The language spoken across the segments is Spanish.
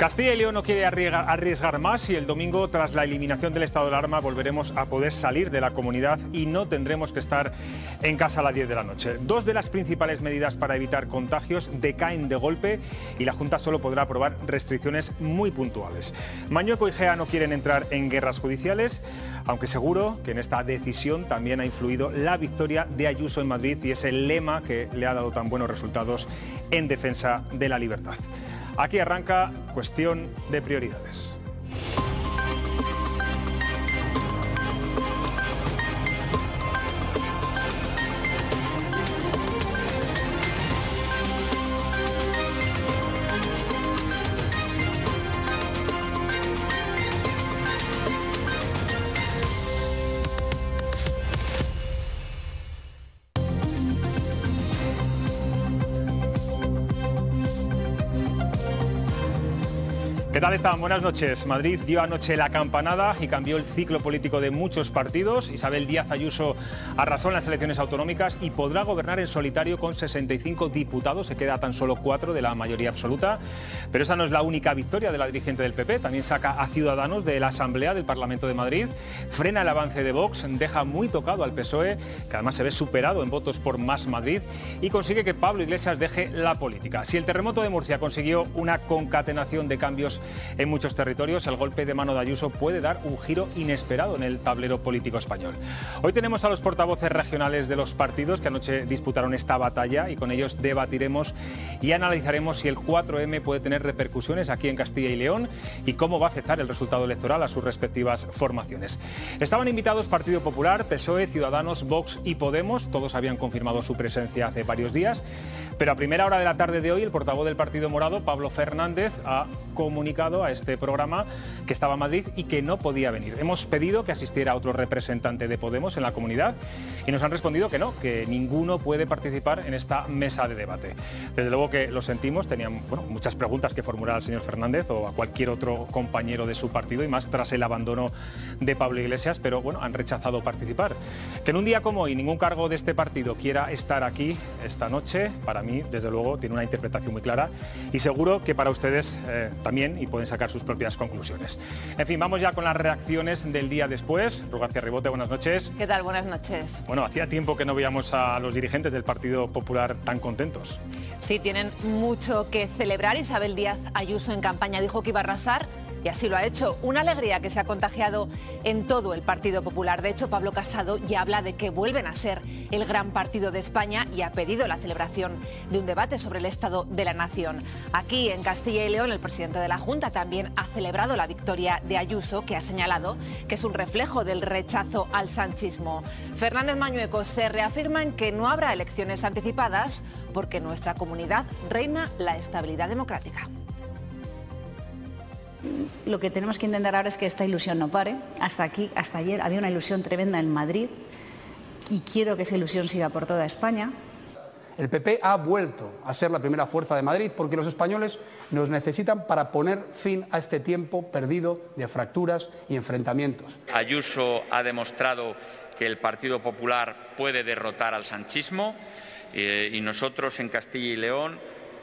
Castilla y León no quiere arriesgar más y el domingo, tras la eliminación del estado de alarma, volveremos a poder salir de la comunidad y no tendremos que estar en casa a las 10 de la noche. Dos de las principales medidas para evitar contagios decaen de golpe y la Junta solo podrá aprobar restricciones muy puntuales. Mañueco y Gea no quieren entrar en guerras judiciales, aunque seguro que en esta decisión también ha influido la victoria de Ayuso en Madrid y es el lema que le ha dado tan buenos resultados en defensa de la libertad. Aquí arranca cuestión de prioridades. estaban Buenas noches. Madrid dio anoche la campanada y cambió el ciclo político de muchos partidos. Isabel Díaz Ayuso arrasó en las elecciones autonómicas y podrá gobernar en solitario con 65 diputados. Se queda tan solo cuatro de la mayoría absoluta. Pero esa no es la única victoria de la dirigente del PP. También saca a Ciudadanos de la Asamblea del Parlamento de Madrid, frena el avance de Vox, deja muy tocado al PSOE, que además se ve superado en votos por Más Madrid, y consigue que Pablo Iglesias deje la política. Si el terremoto de Murcia consiguió una concatenación de cambios en muchos territorios, el golpe de mano de Ayuso puede dar un giro inesperado en el tablero político español. Hoy tenemos a los portavoces regionales de los partidos que anoche disputaron esta batalla y con ellos debatiremos y analizaremos si el 4M puede tener repercusiones aquí en Castilla y León y cómo va a afectar el resultado electoral a sus respectivas formaciones. Estaban invitados Partido Popular, PSOE, Ciudadanos, Vox y Podemos. Todos habían confirmado su presencia hace varios días. Pero a primera hora de la tarde de hoy, el portavoz del Partido Morado, Pablo Fernández, ha comunicado a este programa que estaba en Madrid y que no podía venir. Hemos pedido que asistiera otro representante de Podemos en la comunidad y nos han respondido que no, que ninguno puede participar en esta mesa de debate. Desde luego que lo sentimos, tenían muchas preguntas que formular al señor Fernández o a cualquier otro compañero de su partido y más tras el abandono de Pablo Iglesias, pero bueno, han rechazado participar. Que en un día como hoy ningún cargo de este partido quiera estar aquí esta noche, para mí y desde luego, tiene una interpretación muy clara y seguro que para ustedes eh, también y pueden sacar sus propias conclusiones. En fin, vamos ya con las reacciones del día después. Rugacia Ribote, buenas noches. ¿Qué tal? Buenas noches. Bueno, hacía tiempo que no veíamos a los dirigentes del Partido Popular tan contentos. Sí, tienen mucho que celebrar. Isabel Díaz Ayuso en campaña dijo que iba a arrasar y así lo ha hecho. Una alegría que se ha contagiado en todo el Partido Popular. De hecho, Pablo Casado ya habla de que vuelven a ser el gran partido de España y ha pedido la celebración de un debate sobre el estado de la nación. Aquí, en Castilla y León, el presidente de la Junta también ha celebrado la victoria de Ayuso, que ha señalado que es un reflejo del rechazo al sanchismo. Fernández Mañueco se reafirma en que no habrá elecciones anticipadas porque en nuestra comunidad reina la estabilidad democrática lo que tenemos que intentar ahora es que esta ilusión no pare. Hasta aquí, hasta ayer, había una ilusión tremenda en Madrid y quiero que esa ilusión siga por toda España. El PP ha vuelto a ser la primera fuerza de Madrid porque los españoles nos necesitan para poner fin a este tiempo perdido de fracturas y enfrentamientos. Ayuso ha demostrado que el Partido Popular puede derrotar al sanchismo eh, y nosotros en Castilla y León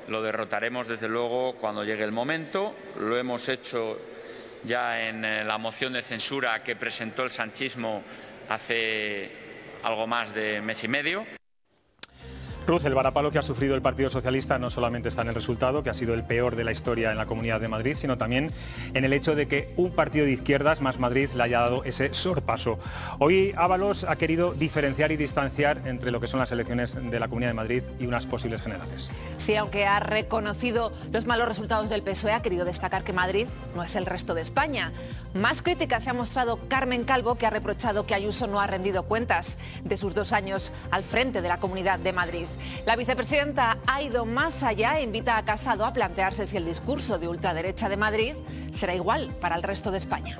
lo derrotaremos desde luego cuando llegue el momento. Lo hemos hecho ya en eh, la moción de censura que presentó el sanchismo hace algo más de mes y medio. Cruz, el varapalo que ha sufrido el Partido Socialista no solamente está en el resultado, que ha sido el peor de la historia en la Comunidad de Madrid, sino también en el hecho de que un partido de izquierdas, más Madrid, le haya dado ese sorpaso. Hoy Ábalos ha querido diferenciar y distanciar entre lo que son las elecciones de la Comunidad de Madrid y unas posibles generales. Sí, aunque ha reconocido los malos resultados del PSOE, ha querido destacar que Madrid no es el resto de España. Más crítica se ha mostrado Carmen Calvo, que ha reprochado que Ayuso no ha rendido cuentas de sus dos años al frente de la Comunidad de Madrid. La vicepresidenta ha ido más allá e invita a Casado a plantearse si el discurso de ultraderecha de Madrid será igual para el resto de España.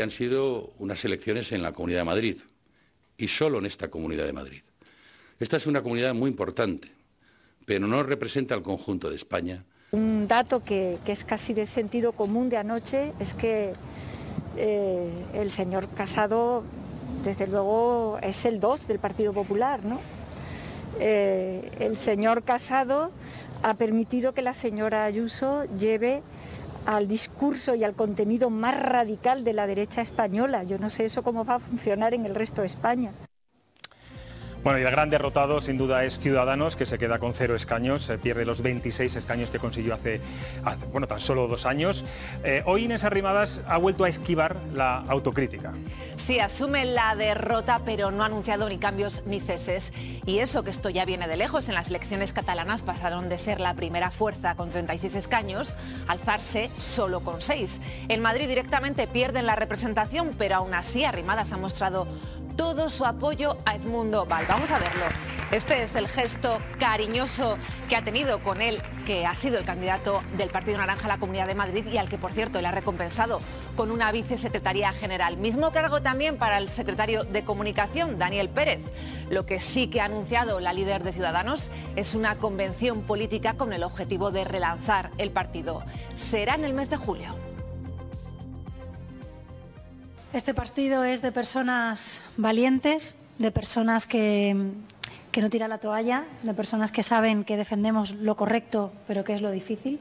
Han sido unas elecciones en la Comunidad de Madrid y solo en esta Comunidad de Madrid. Esta es una comunidad muy importante, pero no representa al conjunto de España. Un dato que, es casi de sentido común de anoche es que eh, el señor Casado desde luego es el 2 del Partido Popular, ¿no? Eh, el señor Casado ha permitido que la señora Ayuso lleve al discurso y al contenido más radical de la derecha española. Yo no sé eso cómo va a funcionar en el resto de España. Bueno, y el gran derrotado sin duda es Ciudadanos, que se queda con cero escaños, eh, pierde los 26 escaños que consiguió hace, bueno, tan solo dos años. Eh, hoy Inés Arrimadas ha vuelto a esquivar la autocrítica. Sí, asume la derrota, pero no ha anunciado ni cambios ni ceses. Y eso que esto ya viene de lejos, en las elecciones catalanas pasaron de ser la primera fuerza con 36 escaños, alzarse solo con 6. En Madrid directamente pierden la representación, pero aún así Arrimadas ha mostrado todo su apoyo a Edmundo Val. Vamos a verlo. Este es el gesto cariñoso que ha tenido con él, que ha sido el candidato del Partido Naranja a la Comunidad de Madrid y al que, por cierto, le ha recompensado con una vicesecretaría general. Mismo cargo también para el secretario de Comunicación, Daniel Pérez. Lo que sí que ha anunciado la líder de Ciudadanos es una convención política con el objetivo de relanzar el partido. Será en el mes de julio. Este partido es de personas valientes, de personas que, no tiran la toalla, de personas que saben que defendemos lo correcto, pero que es lo difícil.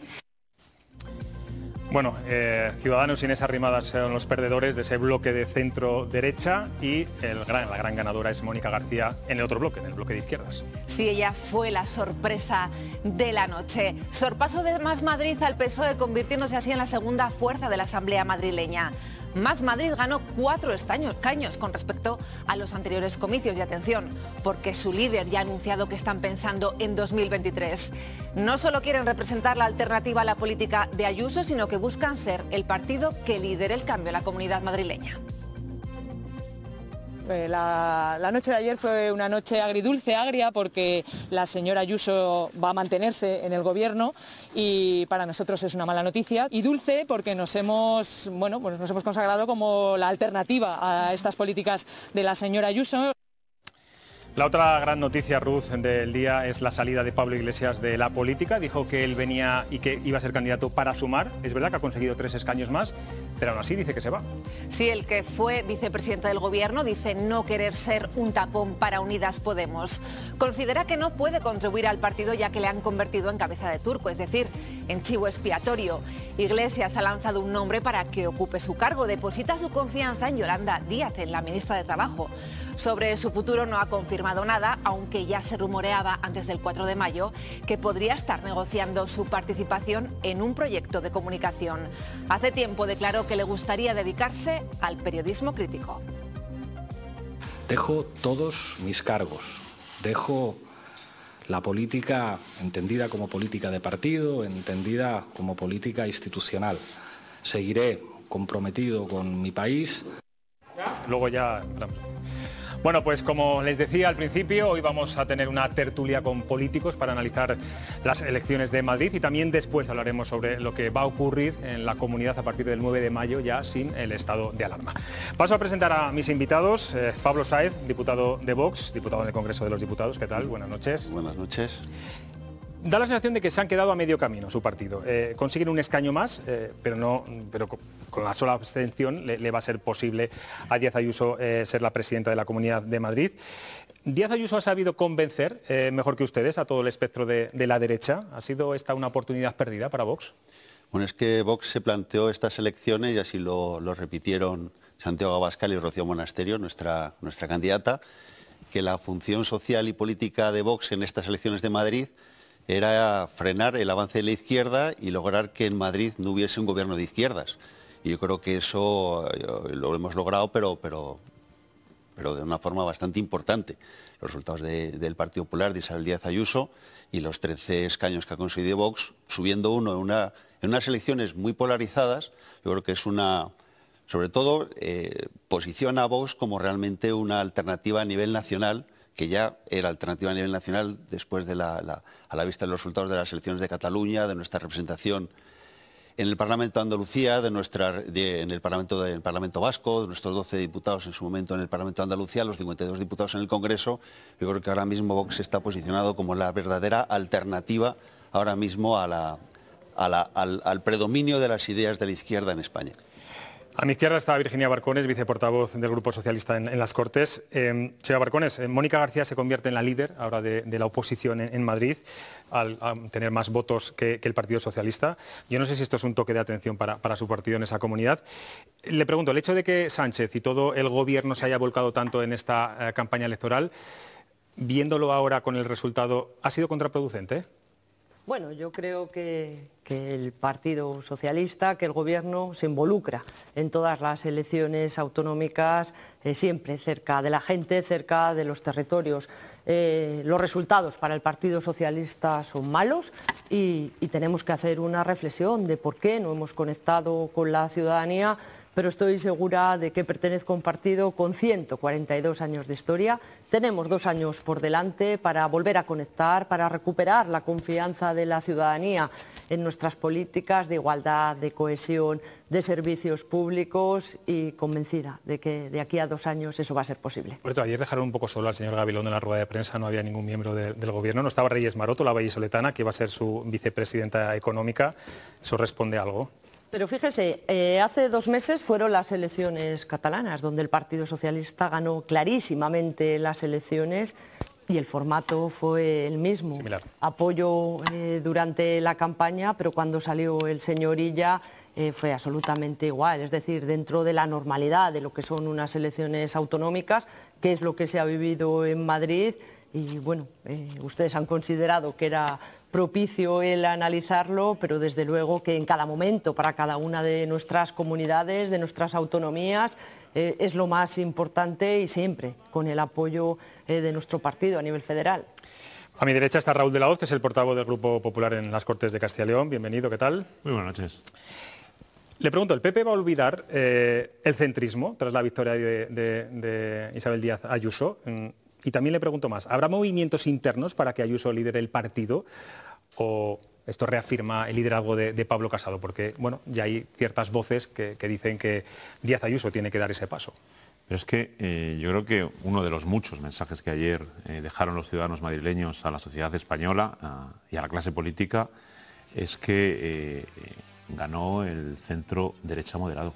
Bueno, eh, Ciudadanos Ciudadanos Inés Arrimadas son los perdedores de ese bloque de centro-derecha y la gran ganadora es Mónica García en el otro bloque, en el bloque de izquierdas. Sí, ella fue la sorpresa de la noche. Sorpaso de Más Madrid al PSOE convirtiéndose así en la segunda fuerza de la Asamblea madrileña. Más Madrid ganó cuatro estaños, caños con respecto a los anteriores comicios. Y atención, porque su líder ya ha anunciado que están pensando en 2023. No solo quieren representar la alternativa a la política de Ayuso, sino que buscan ser el partido que lidere el cambio en la comunidad madrileña. Eh, la, noche de ayer fue una noche agridulce, agria, porque la señora Ayuso va a mantenerse en el gobierno y para nosotros es una mala noticia. Y dulce porque nos hemos, bueno, pues nos hemos consagrado como la alternativa a estas políticas de la señora Ayuso. La otra gran noticia, Ruth, del día es la salida de Pablo Iglesias de la política. Dijo que él venía y que iba a ser candidato para sumar. Es verdad que ha conseguido tres escaños más, pero aún así dice que se va. Sí, el que fue vicepresidente del gobierno dice no querer ser un tapón para Unidas Podemos. Considera que no puede contribuir al partido ya que le han convertido en cabeza de turco, es decir, en chivo expiatorio. Iglesias ha lanzado un nombre para que ocupe su cargo. Deposita su confianza en Yolanda Díaz, en la ministra de Trabajo. Sobre su futuro no ha confirmado nada, aunque ya se rumoreaba antes del 4 de mayo que podría estar negociando su participación en un proyecto de comunicación. Hace tiempo declaró que le gustaría dedicarse al periodismo crítico. Dejo todos mis cargos, dejo la política entendida como política de partido, entendida como política institucional. Seguiré comprometido con mi país. Luego ya bueno, pues como les decía al principio, hoy vamos a tener una tertulia con políticos para analizar las elecciones de Madrid y también después hablaremos sobre lo que va a ocurrir en la comunidad a partir del 9 de mayo ya sin el estado de alarma. Paso a presentar a mis invitados, eh, Pablo Saez, diputado de Vox, diputado en del Congreso de los Diputados, ¿qué tal? Buenas noches. Buenas noches da la sensación de que se han quedado a medio camino su partido. Eh, consiguen un escaño más, eh, pero, no, pero con, la sola abstención le, va a ser posible a Díaz Ayuso eh, ser la presidenta de la Comunidad de Madrid. Díaz Ayuso ha sabido convencer, mejor que ustedes, a todo el espectro de, la derecha. ¿Ha sido esta una oportunidad perdida para Vox? Bueno, es que Vox se planteó estas elecciones y así lo, repitieron Santiago Abascal y Rocío Monasterio, nuestra, nuestra candidata, que la función social y política de Vox en estas elecciones de Madrid era frenar el avance de la izquierda y lograr que en Madrid no hubiese un gobierno de izquierdas. Y yo creo que eso eh, lo hemos logrado, pero, pero, pero de una forma bastante importante. Los resultados del Partido Popular de Isabel Díaz Ayuso y los 13 escaños que ha conseguido Vox, subiendo uno en, unas elecciones muy polarizadas, yo creo que es una, sobre todo, eh, posiciona a Vox como realmente una alternativa a nivel nacional que ya era alternativa a nivel nacional después de la, a la vista de los resultados de las elecciones de Cataluña, de nuestra representación en el Parlamento de Andalucía, de nuestra, en, el Parlamento Parlamento Vasco, de nuestros 12 diputados en su momento en el Parlamento de Andalucía, los 52 diputados en el Congreso. Yo creo que ahora mismo Vox está posicionado como la verdadera alternativa ahora mismo al predominio de las ideas de la izquierda en España. A mi izquierda está Virginia Barcones, viceportavoz del Grupo Socialista en, las Cortes. Eh, señora Barcones, eh, Mónica García se convierte en la líder ahora de, la oposición en, Madrid al, tener más votos que, el Partido Socialista. Yo no sé si esto es un toque de atención para, su partido en esa comunidad. Le pregunto, el hecho de que Sánchez y todo el gobierno se haya volcado tanto en esta eh, campaña electoral, viéndolo ahora con el resultado, ¿ha sido contraproducente? Bueno, yo creo que, el Partido Socialista, que el Gobierno se involucra en todas las elecciones autonómicas, eh, siempre cerca de la gente, cerca de los territorios. Eh, los resultados para el Partido Socialista son malos y tenemos que hacer una reflexión de por qué no hemos conectado con la ciudadanía pero estoy segura de que pertenezco a un partido con 142 años de historia. Tenemos dos años por delante para volver a conectar, para recuperar la confianza de la ciudadanía en nuestras políticas de igualdad, de cohesión, de servicios públicos y convencida de que de aquí a dos años eso va a ser posible. Por ayer dejaron un poco solo al señor Gabilón en la rueda de prensa, no había ningún miembro del gobierno, no estaba Reyes Maroto, la soletana, que iba a ser su vicepresidenta económica. ¿Eso responde algo? Pero fíjese, eh, hace dos meses fueron las elecciones catalanas, donde el Partido Socialista ganó clarísimamente las elecciones y el formato fue el mismo. Similar. Apoyo eh, durante la campaña, pero cuando salió el señor Illa eh, fue absolutamente igual. Es decir, dentro de la normalidad de lo que son unas elecciones autonómicas, que es lo que se ha vivido en Madrid, y bueno, ustedes han considerado que era propicio el analizarlo, pero desde luego que en cada momento, para cada una de nuestras comunidades, de nuestras autonomías, eh, es lo más importante y siempre con el apoyo eh, de nuestro partido a nivel federal. A mi derecha está Raúl de la Hoz, que es el portavoz del Grupo Popular en las Cortes de Castilla y León. Bienvenido, ¿qué tal? Muy buenas noches. Le pregunto, ¿el PP va a olvidar eh, el centrismo tras la victoria de, de Isabel Díaz Ayuso? Mm, y también le pregunto más, ¿habrá movimientos internos para que Ayuso lidere el partido? o esto reafirma el liderazgo de, Pablo Casado? Porque bueno, ya hay ciertas voces que, dicen que Díaz Ayuso tiene que dar ese paso. Pero es que eh, yo creo que uno de los muchos mensajes que ayer eh, dejaron los ciudadanos madrileños a la sociedad española y a la clase política es que eh, ganó el centro derecha moderado.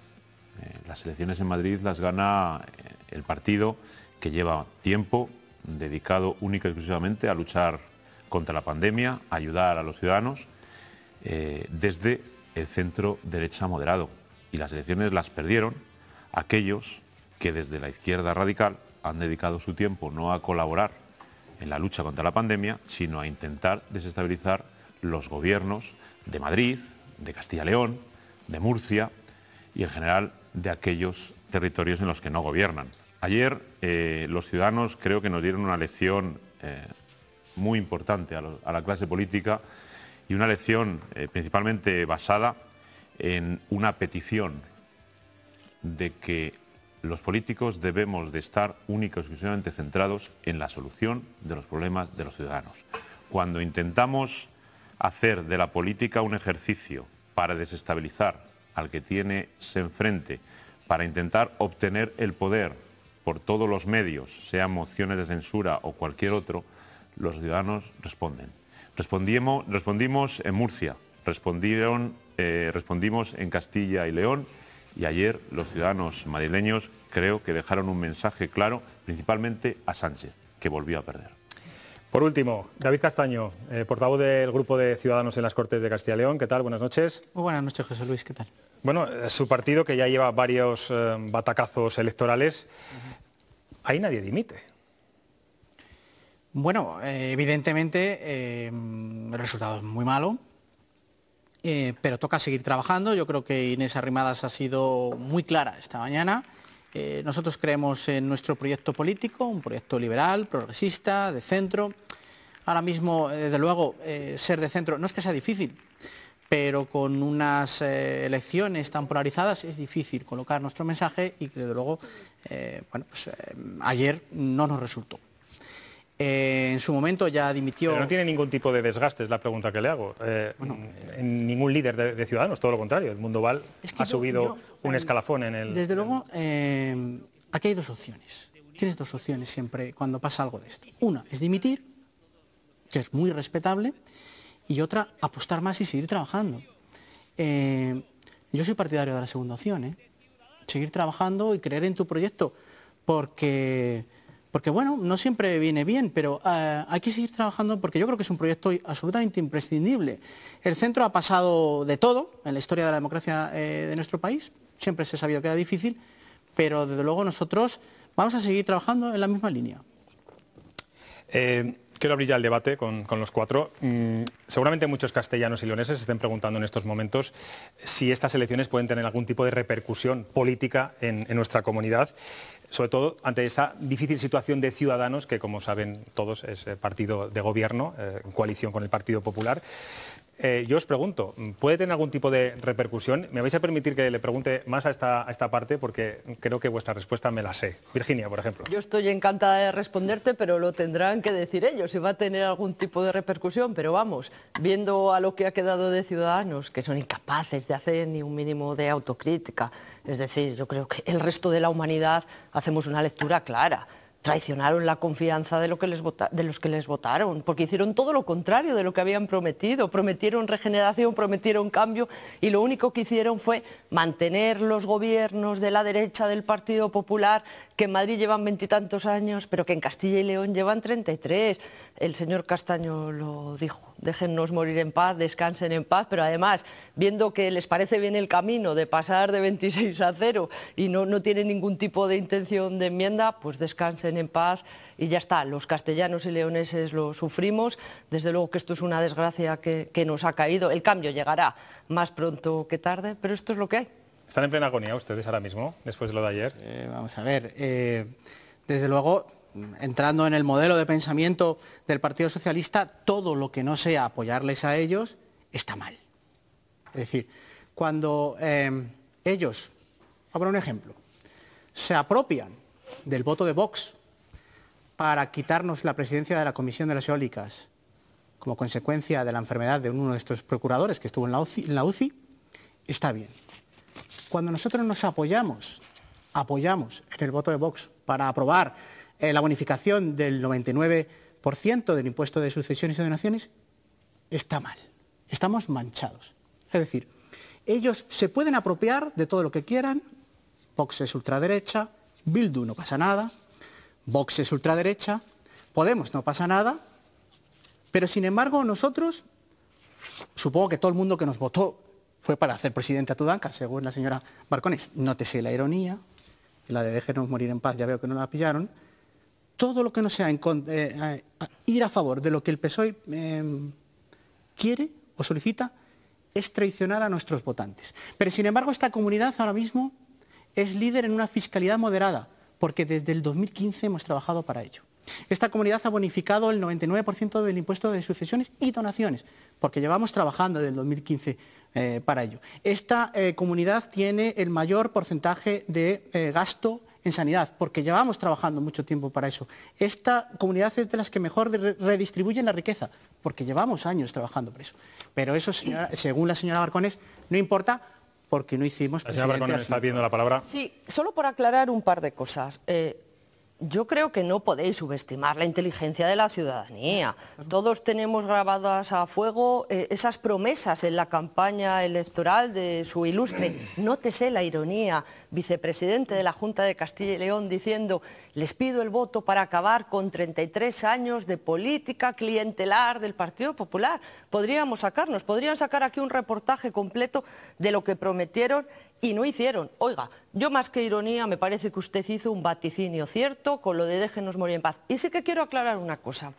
las elecciones en Madrid las gana el partido que lleva tiempo dedicado única exclusivamente a luchar contra la pandemia, ayudar a los ciudadanos eh, desde el centro derecha moderado. Y las elecciones las perdieron aquellos que desde la izquierda radical han dedicado su tiempo no a colaborar en la lucha contra la pandemia, sino a intentar desestabilizar los gobiernos de Madrid, de Castilla-León, de Murcia y en general de aquellos territorios en los que no gobiernan. Ayer eh, los ciudadanos creo que nos dieron una lección eh, muy importante a, la clase política y una lección eh, principalmente basada en una petición de que los políticos debemos de estar únicos exclusivamente centrados en la solución de los problemas de los ciudadanos. Cuando intentamos hacer de la política un ejercicio para desestabilizar al que tiene se enfrente, para intentar obtener el poder por todos los medios, sean mociones de censura o cualquier otro, los ciudadanos responden. Respondimos, en Murcia, respondieron, eh, respondimos en Castilla y León y ayer los ciudadanos madrileños creo que dejaron un mensaje claro, principalmente a Sánchez, que volvió a perder. Por último, David Castaño, eh, portavoz del Grupo de Ciudadanos en las Cortes de Castilla y León. ¿Qué tal? Buenas noches. buenas noches, José Luis. ¿Qué tal? Bueno, eh, su partido que ya lleva varios batacazos electorales, ahí nadie dimite. Bueno, eh, evidentemente em, el resultado es muy malo, eh, pero toca seguir trabajando. Yo creo que Inés Arrimadas ha sido muy clara esta mañana. Eh, nosotros creemos en nuestro proyecto político, un proyecto liberal, progresista, de centro. Ahora mismo, desde luego, ser de centro no es que sea difícil, pero con unas elecciones tan polarizadas es difícil colocar nuestro mensaje y desde luego bueno, pues, ayer no nos resultó. Eh, en su momento ya dimitió... Pero no tiene ningún tipo de desgaste, es la pregunta que le hago. Eh, ningún líder de, Ciudadanos, todo lo contrario. El Mundo Val ha subido eh, un escalafón en el... Desde luego, aquí hay dos opciones. Tienes dos opciones siempre cuando pasa algo de esto. Una es dimitir, que es muy respetable, y otra, apostar más y seguir trabajando. yo soy partidario de la segunda opción, seguir trabajando y creer en tu proyecto, porque porque bueno, no siempre viene bien, pero ah, hay que seguir trabajando porque yo creo que es un proyecto absolutamente imprescindible. El centro ha pasado de todo en la historia de la democracia eh, de nuestro país, siempre se ha sabido que era difícil, pero desde luego nosotros vamos a seguir trabajando en la misma línea. Eh, quiero abrir ya el debate con, los cuatro. Mm, seguramente muchos castellanos y leoneses estén preguntando en estos momentos si estas elecciones pueden tener algún tipo de repercusión política en nuestra comunidad sobre todo ante esa difícil situación de Ciudadanos, que como saben todos es eh, partido de gobierno, eh, en coalición con el Partido Popular. Eh, yo os pregunto, ¿puede tener algún tipo de repercusión? Me vais a permitir que le pregunte más a esta, a esta parte porque creo que vuestra respuesta me la sé. Virginia, por ejemplo. Yo estoy encantada de responderte, pero lo tendrán que decir ellos, si va a tener algún tipo de repercusión. Pero vamos, viendo a lo que ha quedado de ciudadanos, que son incapaces de hacer ni un mínimo de autocrítica, es decir, yo creo que el resto de la humanidad hacemos una lectura clara. Traicionaron la confianza de, los que les votaron, porque hicieron todo lo contrario de lo que habían prometido. Prometieron regeneración, prometieron cambio y lo único que hicieron fue mantener los gobiernos de la derecha del Partido Popular que en Madrid llevan veintitantos años, pero que en Castilla y León llevan 33. El señor Castaño lo dijo, déjennos morir en paz, descansen en paz, pero además, viendo que les parece bien el camino de pasar de 26 a 0 y no, no tiene ningún tipo de intención de enmienda, pues descansen en paz y ya está. Los castellanos y leoneses lo sufrimos, desde luego que esto es una desgracia que, que nos ha caído. El cambio llegará más pronto que tarde, pero esto es lo que hay. ¿Están en plena agonía ustedes ahora mismo, después de lo de ayer? vamos a ver, eh, desde luego, entrando en el modelo de pensamiento del Partido Socialista, todo lo que no sea apoyarles a ellos está mal. Es decir, cuando eh, ellos, a poner un ejemplo, se apropian del voto de Vox para quitarnos la presidencia de la Comisión de las Eólicas como consecuencia de la enfermedad de uno de nuestros procuradores que estuvo en la UCI está bien cuando nosotros nos apoyamos, apoyamos en el voto de Vox para aprobar eh, la bonificación del 99% del impuesto de sucesiones y donaciones, está mal. Estamos manchados. Es decir, ellos se pueden apropiar de todo lo que quieran. Vox es ultraderecha, Bildu no pasa nada, Vox es ultraderecha, Podemos no pasa nada, pero sin embargo nosotros, supongo que todo el mundo que nos votó fue para hacer presidente a Tudanca, según la señora Barcones. Nótese la ironía, la de déjenos morir en paz, ya veo que no la pillaron. Todo lo que no sea eh, eh, ir a favor de lo que el PSOE em, quiere o solicita es traicionar a nuestros votantes. Pero sin embargo esta comunidad ahora mismo es líder en una fiscalidad moderada, porque desde el 2015 hemos trabajado para ello. Esta comunidad ha bonificado el 99% del impuesto de sucesiones y donaciones, porque llevamos trabajando desde el 2015 eh, para ello. Esta eh, comunidad tiene el mayor porcentaje de eh, gasto en sanidad, porque llevamos trabajando mucho tiempo para eso. Esta comunidad es de las que mejor redistribuyen la riqueza, porque llevamos años trabajando por eso. Pero eso, según la señora Barcones, no importa porque no hicimos... La señora Barcones está pidiendo la palabra. Sí, solo por aclarar un par de cosas. Yo creo que no podéis subestimar la inteligencia de la ciudadanía. Todos tenemos grabadas a fuego eh, esas promesas en la campaña electoral de su ilustre. Nótese la ironía, vicepresidente de la Junta de Castilla y León diciendo, les pido el voto para acabar con 33 años de política clientelar del Partido Popular. Podríamos sacarnos, podrían sacar aquí un reportaje completo de lo que prometieron y no hicieron. Oiga, yo más que ironía me parece que usted hizo un vaticinio cierto con lo de déjenos morir en paz. Y sí que quiero aclarar una cosa,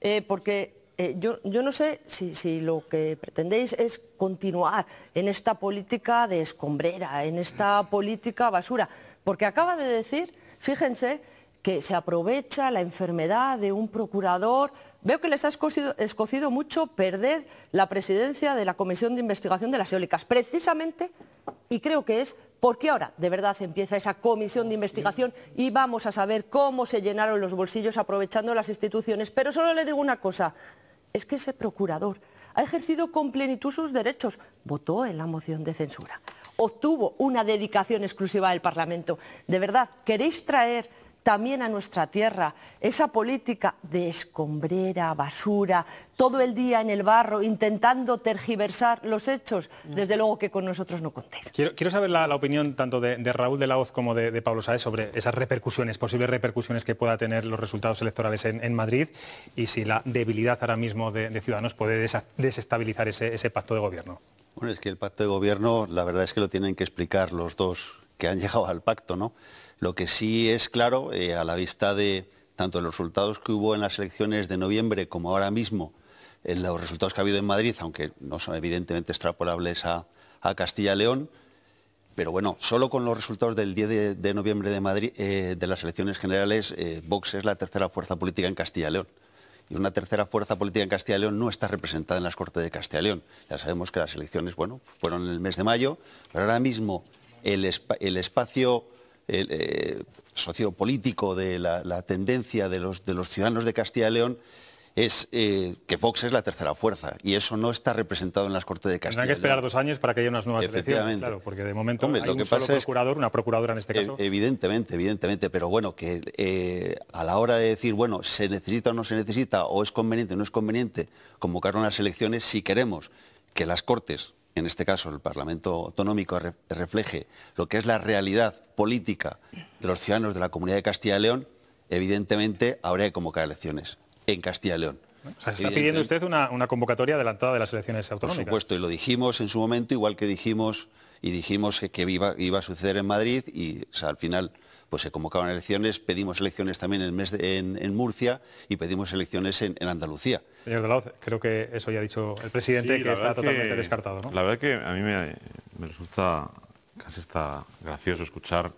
eh, porque eh, yo, no sé si, lo que pretendéis es continuar en esta política de escombrera, en esta mm. política basura, porque acaba de decir, fíjense, que se aprovecha la enfermedad de un procurador Veo que les ha escocido, mucho perder la presidencia de la Comisión de Investigación de las Eólicas, precisamente, y creo que es porque ahora de verdad empieza esa comisión de investigación y vamos a saber cómo se llenaron los bolsillos aprovechando las instituciones. Pero solo le digo una cosa, es que ese procurador ha ejercido con plenitud sus derechos, votó en la moción de censura, obtuvo una dedicación exclusiva del Parlamento. De verdad, ¿queréis traer también a nuestra tierra. Esa política de escombrera, basura, todo el día en el barro, intentando tergiversar los hechos, mm. desde luego que con nosotros no contéis. Quiero, saber la, opinión tanto de, Raúl de la Hoz como de, Pablo Saez sobre esas repercusiones, posibles repercusiones que pueda tener los resultados electorales en, Madrid y si la debilidad ahora mismo de, Ciudadanos puede desestabilizar ese, ese pacto de gobierno. Bueno, es que el pacto de gobierno, la verdad es que lo tienen que explicar los dos que han llegado al pacto, ¿no? Lo que sí es claro, eh, a la vista de tanto los resultados que hubo en las elecciones de noviembre como ahora mismo, en los resultados que ha habido en Madrid, aunque no son evidentemente extrapolables a, Castilla y León, pero bueno, solo con los resultados del 10 de, noviembre de Madrid, eh, de las elecciones generales, eh, Vox es la tercera fuerza política en Castilla y León. Y una tercera fuerza política en Castilla y León no está representada en las Cortes de Castilla y León. Ya sabemos que las elecciones, bueno, fueron en el mes de mayo, pero ahora mismo el espacio el, eh, sociopolítico de la, tendencia de los, ciudadanos de Castilla y León es eh, que Fox es la tercera fuerza y eso no está representado en las Cortes de Castilla. Tendrán que esperar dos años para que haya unas nuevas elecciones, claro, porque de momento hay un procurador, una procuradora en este caso. Evidentemente, evidentemente, pero bueno, que eh, a la hora de decir, bueno, se necesita o no se necesita, o es conveniente o no es conveniente convocar unas elecciones, si queremos que las Cortes en este caso el Parlamento Autonómico, refleje lo que es la realidad política de los ciudadanos de la Comunidad de Castilla y León, evidentemente habrá que convocar elecciones en Castilla y León. O sea, se está pidiendo usted una, convocatoria adelantada de las elecciones autonómicas. Por supuesto, y lo dijimos en su momento, igual que dijimos y dijimos que, iba, a suceder en Madrid y al final pues se convocaban elecciones, pedimos elecciones también en, Murcia y pedimos elecciones en, Andalucía. Señor Delaoz, creo que eso ya ha dicho el presidente, que está totalmente descartado. La verdad que a mí me, resulta casi está gracioso escuchar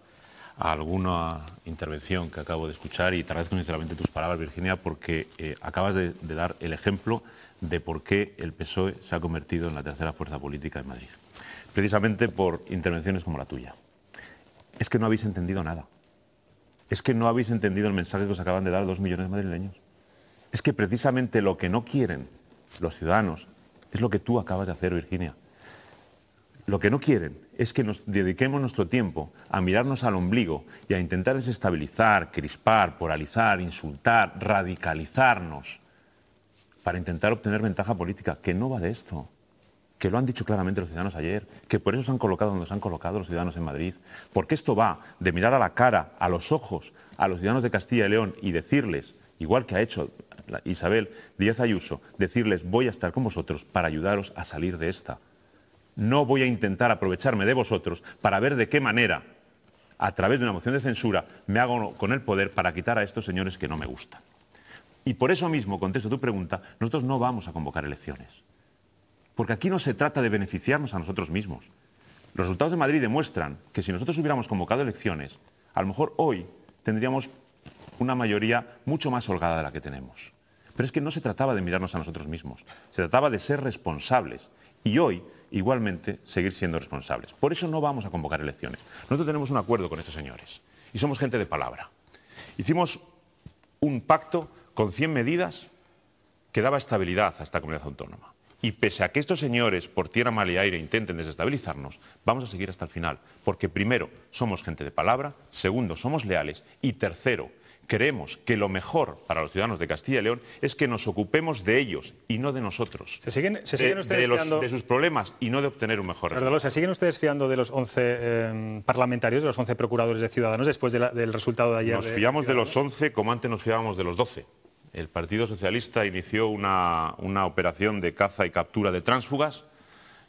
alguna intervención que acabo de escuchar y te agradezco sinceramente tus palabras, Virginia, porque eh, acabas de, dar el ejemplo de por qué el PSOE se ha convertido en la tercera fuerza política en Madrid. Precisamente por intervenciones como la tuya. Es que no habéis entendido nada es que no habéis entendido el mensaje que os acaban de dar dos millones de madrileños. Es que precisamente lo que no quieren los ciudadanos es lo que tú acabas de hacer, Virginia. Lo que no quieren es que nos dediquemos nuestro tiempo a mirarnos al ombligo y a intentar desestabilizar, crispar, polarizar, insultar, radicalizarnos para intentar obtener ventaja política, que no va de esto que lo han dicho claramente los ciudadanos ayer, que por eso se han colocado donde se han colocado los ciudadanos en Madrid, porque esto va de mirar a la cara, a los ojos, a los ciudadanos de Castilla y León y decirles, igual que ha hecho Isabel Díaz Ayuso, decirles voy a estar con vosotros para ayudaros a salir de esta. No voy a intentar aprovecharme de vosotros para ver de qué manera, a través de una moción de censura, me hago con el poder para quitar a estos señores que no me gustan. Y por eso mismo, contesto tu pregunta, nosotros no vamos a convocar elecciones. Porque aquí no se trata de beneficiarnos a nosotros mismos. Los resultados de Madrid demuestran que si nosotros hubiéramos convocado elecciones, a lo mejor hoy tendríamos una mayoría mucho más holgada de la que tenemos. Pero es que no se trataba de mirarnos a nosotros mismos, se trataba de ser responsables y hoy igualmente seguir siendo responsables. Por eso no vamos a convocar elecciones. Nosotros tenemos un acuerdo con estos señores y somos gente de palabra. Hicimos un pacto con 100 medidas que daba estabilidad a esta comunidad autónoma. Y pese a que estos señores, por tierra, mal y aire, intenten desestabilizarnos, vamos a seguir hasta el final. Porque primero, somos gente de palabra, segundo, somos leales y tercero, creemos que lo mejor para los ciudadanos de Castilla y León es que nos ocupemos de ellos y no de nosotros. ¿Se siguen, ustedes fiando... de sus problemas y no de obtener un mejor resultado. ¿Se siguen ustedes fiando de los 11 eh, parlamentarios, de los 11 procuradores de Ciudadanos, después del resultado de ayer? Nos fiamos de los 11 como antes nos fiábamos de los 12 el Partido Socialista inició una, operación de caza y captura de tránsfugas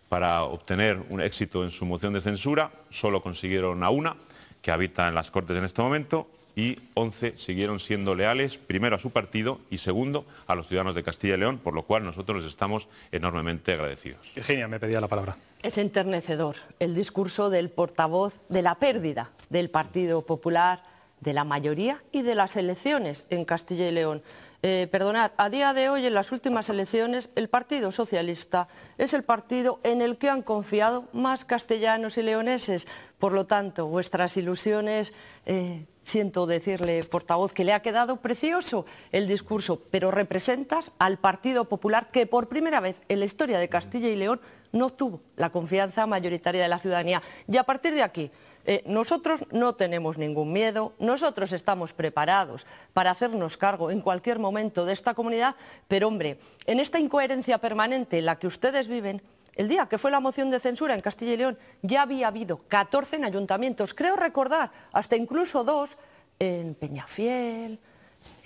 para obtener un éxito en su moción de censura. Solo consiguieron a una, que habita en las Cortes en este momento, y 11 siguieron siendo leales, primero a su partido y segundo a los ciudadanos de Castilla y León, por lo cual nosotros les estamos enormemente agradecidos. Virginia, me pedía la palabra. Es enternecedor el discurso del portavoz de la pérdida del Partido Popular, de la mayoría y de las elecciones en Castilla y León. Eh, perdonad, a día de hoy en las últimas elecciones el Partido Socialista es el partido en el que han confiado más castellanos y leoneses. Por lo tanto, vuestras ilusiones, eh, siento decirle, portavoz, que le ha quedado precioso el discurso, pero representas al Partido Popular que por primera vez en la historia de Castilla y León no tuvo la confianza mayoritaria de la ciudadanía. Y a partir de aquí, eh, nosotros no tenemos ningún miedo, nosotros estamos preparados para hacernos cargo en cualquier momento de esta comunidad, pero hombre, en esta incoherencia permanente en la que ustedes viven, el día que fue la moción de censura en Castilla y León ya había habido 14 en ayuntamientos, creo recordar, hasta incluso dos en Peñafiel,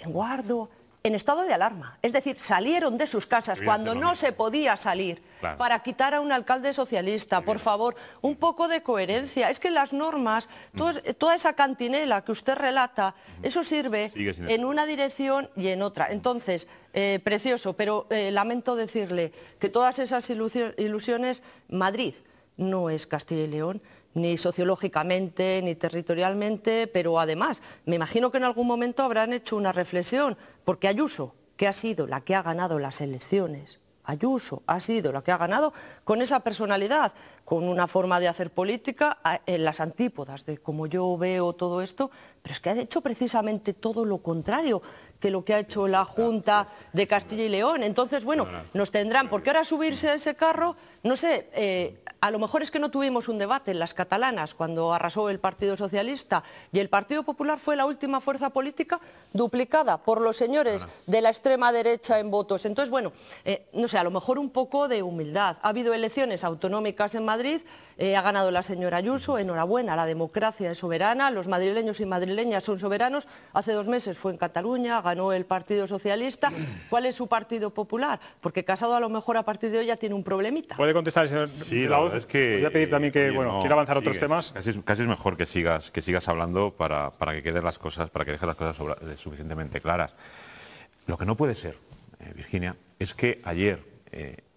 en Guardo, en estado de alarma. Es decir, salieron de sus casas cuando no se podía salir para quitar a un alcalde socialista. Por favor, un poco de coherencia. Es que las normas, toda esa cantinela que usted relata, eso sirve en una dirección y en otra. Entonces, eh, precioso, pero eh, lamento decirle que todas esas ilusiones, Madrid no es Castilla y León ni sociológicamente, ni territorialmente, pero además, me imagino que en algún momento habrán hecho una reflexión, porque Ayuso, que ha sido la que ha ganado las elecciones, Ayuso ha sido la que ha ganado con esa personalidad, con una forma de hacer política en las antípodas de como yo veo todo esto, pero es que ha hecho precisamente todo lo contrario que lo que ha hecho la Junta de Castilla y León. Entonces, bueno, nos tendrán, porque ahora subirse a ese carro, no sé, eh, a lo mejor es que no tuvimos un debate en las catalanas cuando arrasó el Partido Socialista y el Partido Popular fue la última fuerza política duplicada por los señores de la extrema derecha en votos. Entonces, bueno, eh, no sé, a lo mejor un poco de humildad. Ha habido elecciones autonómicas en Madrid eh, ha ganado la señora Ayuso, enhorabuena, la democracia es soberana, los madrileños y madrileñas son soberanos. Hace dos meses fue en Cataluña, ganó el Partido Socialista. ¿Cuál es su Partido Popular? Porque Casado a lo mejor a partir de hoy ya tiene un problemita. ¿Puede contestar, señor sí, la voz? Es que, Voy a pedir también que, bueno, quiero avanzar otros temas. Casi es, mejor que sigas, que sigas hablando para, para que queden las cosas, para que dejes las cosas eh, suficientemente claras. Lo que no puede ser, eh, Virginia, es que ayer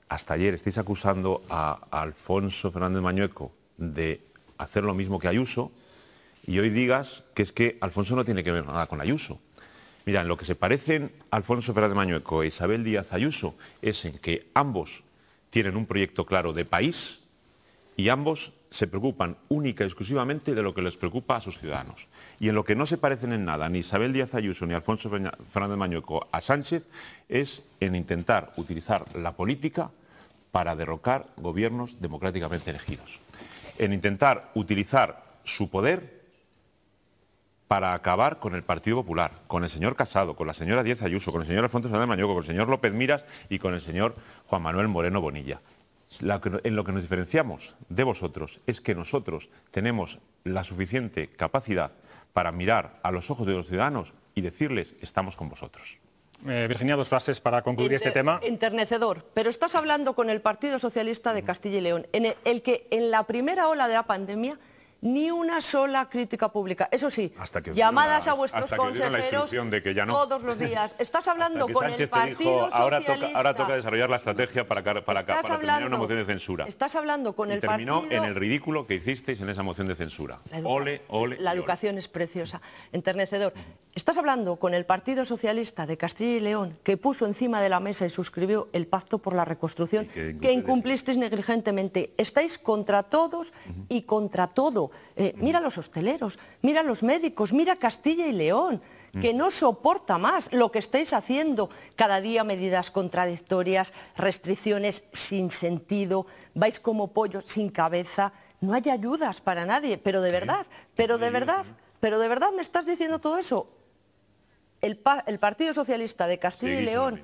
hasta ayer estáis acusando a, Alfonso Fernández Mañueco de hacer lo mismo que Ayuso y hoy digas que es que Alfonso no tiene que ver nada con Ayuso. Mira, en lo que se parecen Alfonso Fernández Mañueco e Isabel Díaz Ayuso es en que ambos tienen un proyecto claro de país y ambos se preocupan única y exclusivamente de lo que les preocupa a sus ciudadanos. Y en lo que no se parecen en nada ni Isabel Díaz Ayuso ni Alfonso Fernández Mañueco a Sánchez es en intentar utilizar la política para derrocar gobiernos democráticamente elegidos. En intentar utilizar su poder para acabar con el Partido Popular, con el señor Casado, con la señora Díaz Ayuso, con el señor Alfonso Fernández Mañueco, con el señor López Miras y con el señor Juan Manuel Moreno Bonilla en lo que nos diferenciamos de vosotros es que nosotros tenemos la suficiente capacidad para mirar a los ojos de los ciudadanos y decirles estamos con vosotros. Eh, Virginia, dos frases para concluir este tema. Enternecedor, pero estás hablando con el Partido Socialista de Castilla y León, en el que en la primera ola de la pandemia ni una sola crítica pública. Eso sí, llamadas a vuestros consejeros todos los días. Estás hablando con el Partido ahora Toca, ahora toca desarrollar la estrategia para, para, para, terminar una moción de censura. Estás hablando con y el terminó partido... en el ridículo que hicisteis en esa moción de censura. Ole, ole. La educación es preciosa, enternecedor. Estás hablando con el Partido Socialista de Castilla y León, que puso encima de la mesa y suscribió el Pacto por la Reconstrucción, que, incumplisteis negligentemente. Estáis contra todos y contra todo. Eh, mira a los hosteleros, mira a los médicos, mira Castilla y León, que no soporta más lo que estáis haciendo. Cada día medidas contradictorias, restricciones sin sentido, vais como pollo sin cabeza, no hay ayudas para nadie, pero de verdad, pero de verdad, pero de verdad me estás diciendo todo eso. el Partido Socialista de Castilla y León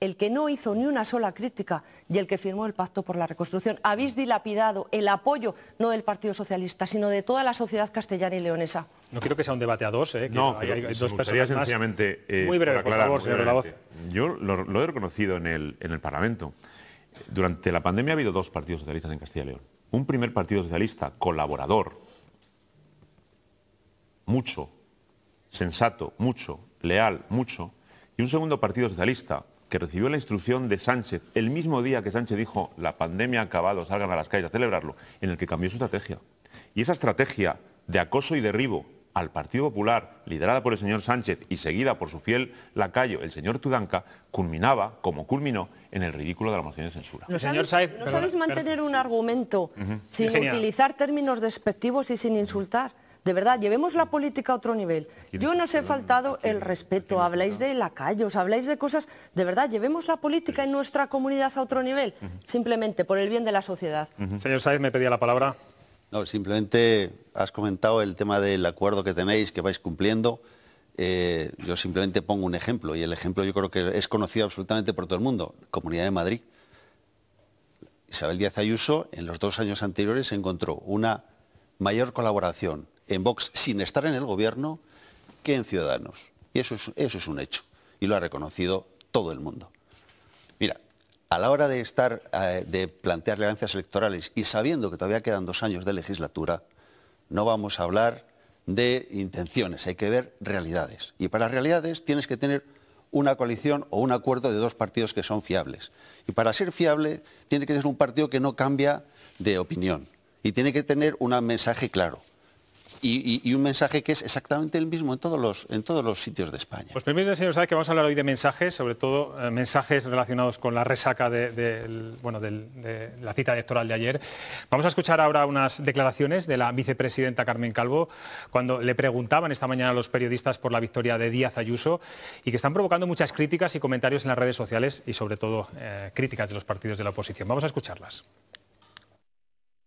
el que no hizo ni una sola crítica y el que firmó el pacto por la reconstrucción. Habéis dilapidado el apoyo, no del Partido Socialista, sino de toda la sociedad castellana y leonesa. No quiero que sea un debate a dos, ¿eh? Que no, hay, dos personas sencillamente... Eh, muy breve, por favor, señor voz. Yo lo, he reconocido en el, en el Parlamento. Durante la pandemia ha habido dos partidos socialistas en Castilla y León. Un primer partido socialista colaborador, mucho, sensato, mucho, leal, mucho, y un segundo partido socialista que recibió la instrucción de Sánchez el mismo día que Sánchez dijo la pandemia ha acabado, salgan a las calles a celebrarlo, en el que cambió su estrategia. Y esa estrategia de acoso y derribo al Partido Popular, liderada por el señor Sánchez y seguida por su fiel lacayo, el señor Tudanca, culminaba, como culminó, en el ridículo de la moción de censura. No, señor mantener un argumento sin utilizar términos despectivos y sin insultar. De verdad, llevemos la política a otro nivel. Yo no os he faltado el respeto, habláis de lacayos, habláis de cosas... De verdad, llevemos la política en nuestra comunidad a otro nivel, simplemente por el bien de la sociedad. Señor Saez, me pedía la palabra. No, simplemente has comentado el tema del acuerdo que tenéis, que vais cumpliendo. Eh, yo simplemente pongo un ejemplo, y el ejemplo yo creo que es conocido absolutamente por todo el mundo, Comunidad de Madrid. Isabel Díaz Ayuso en los dos años anteriores encontró una mayor colaboración en Vox sin estar en el gobierno que en Ciudadanos. Y eso es, un hecho. Y lo ha reconocido todo el mundo. Mira, a la hora de, estar, eh, de plantear alianzas electorales y sabiendo que todavía quedan dos años de legislatura, no vamos a hablar de intenciones, hay que ver realidades. Y para realidades tienes que tener una coalición o un acuerdo de dos partidos que son fiables. Y para ser fiable tiene que ser un partido que no cambia de opinión y tiene que tener un mensaje claro y, un mensaje que es exactamente el mismo en todos los, en todos los sitios de España. Pues primero, señor Sáenz, que vamos a hablar hoy de mensajes, sobre todo eh, mensajes relacionados con la resaca de, bueno, la cita electoral de ayer. Vamos a escuchar ahora unas declaraciones de la vicepresidenta Carmen Calvo, cuando le preguntaban esta mañana a los periodistas por la victoria de Díaz Ayuso y que están provocando muchas críticas y comentarios en las redes sociales y sobre todo eh, críticas de los partidos de la oposición. Vamos a escucharlas.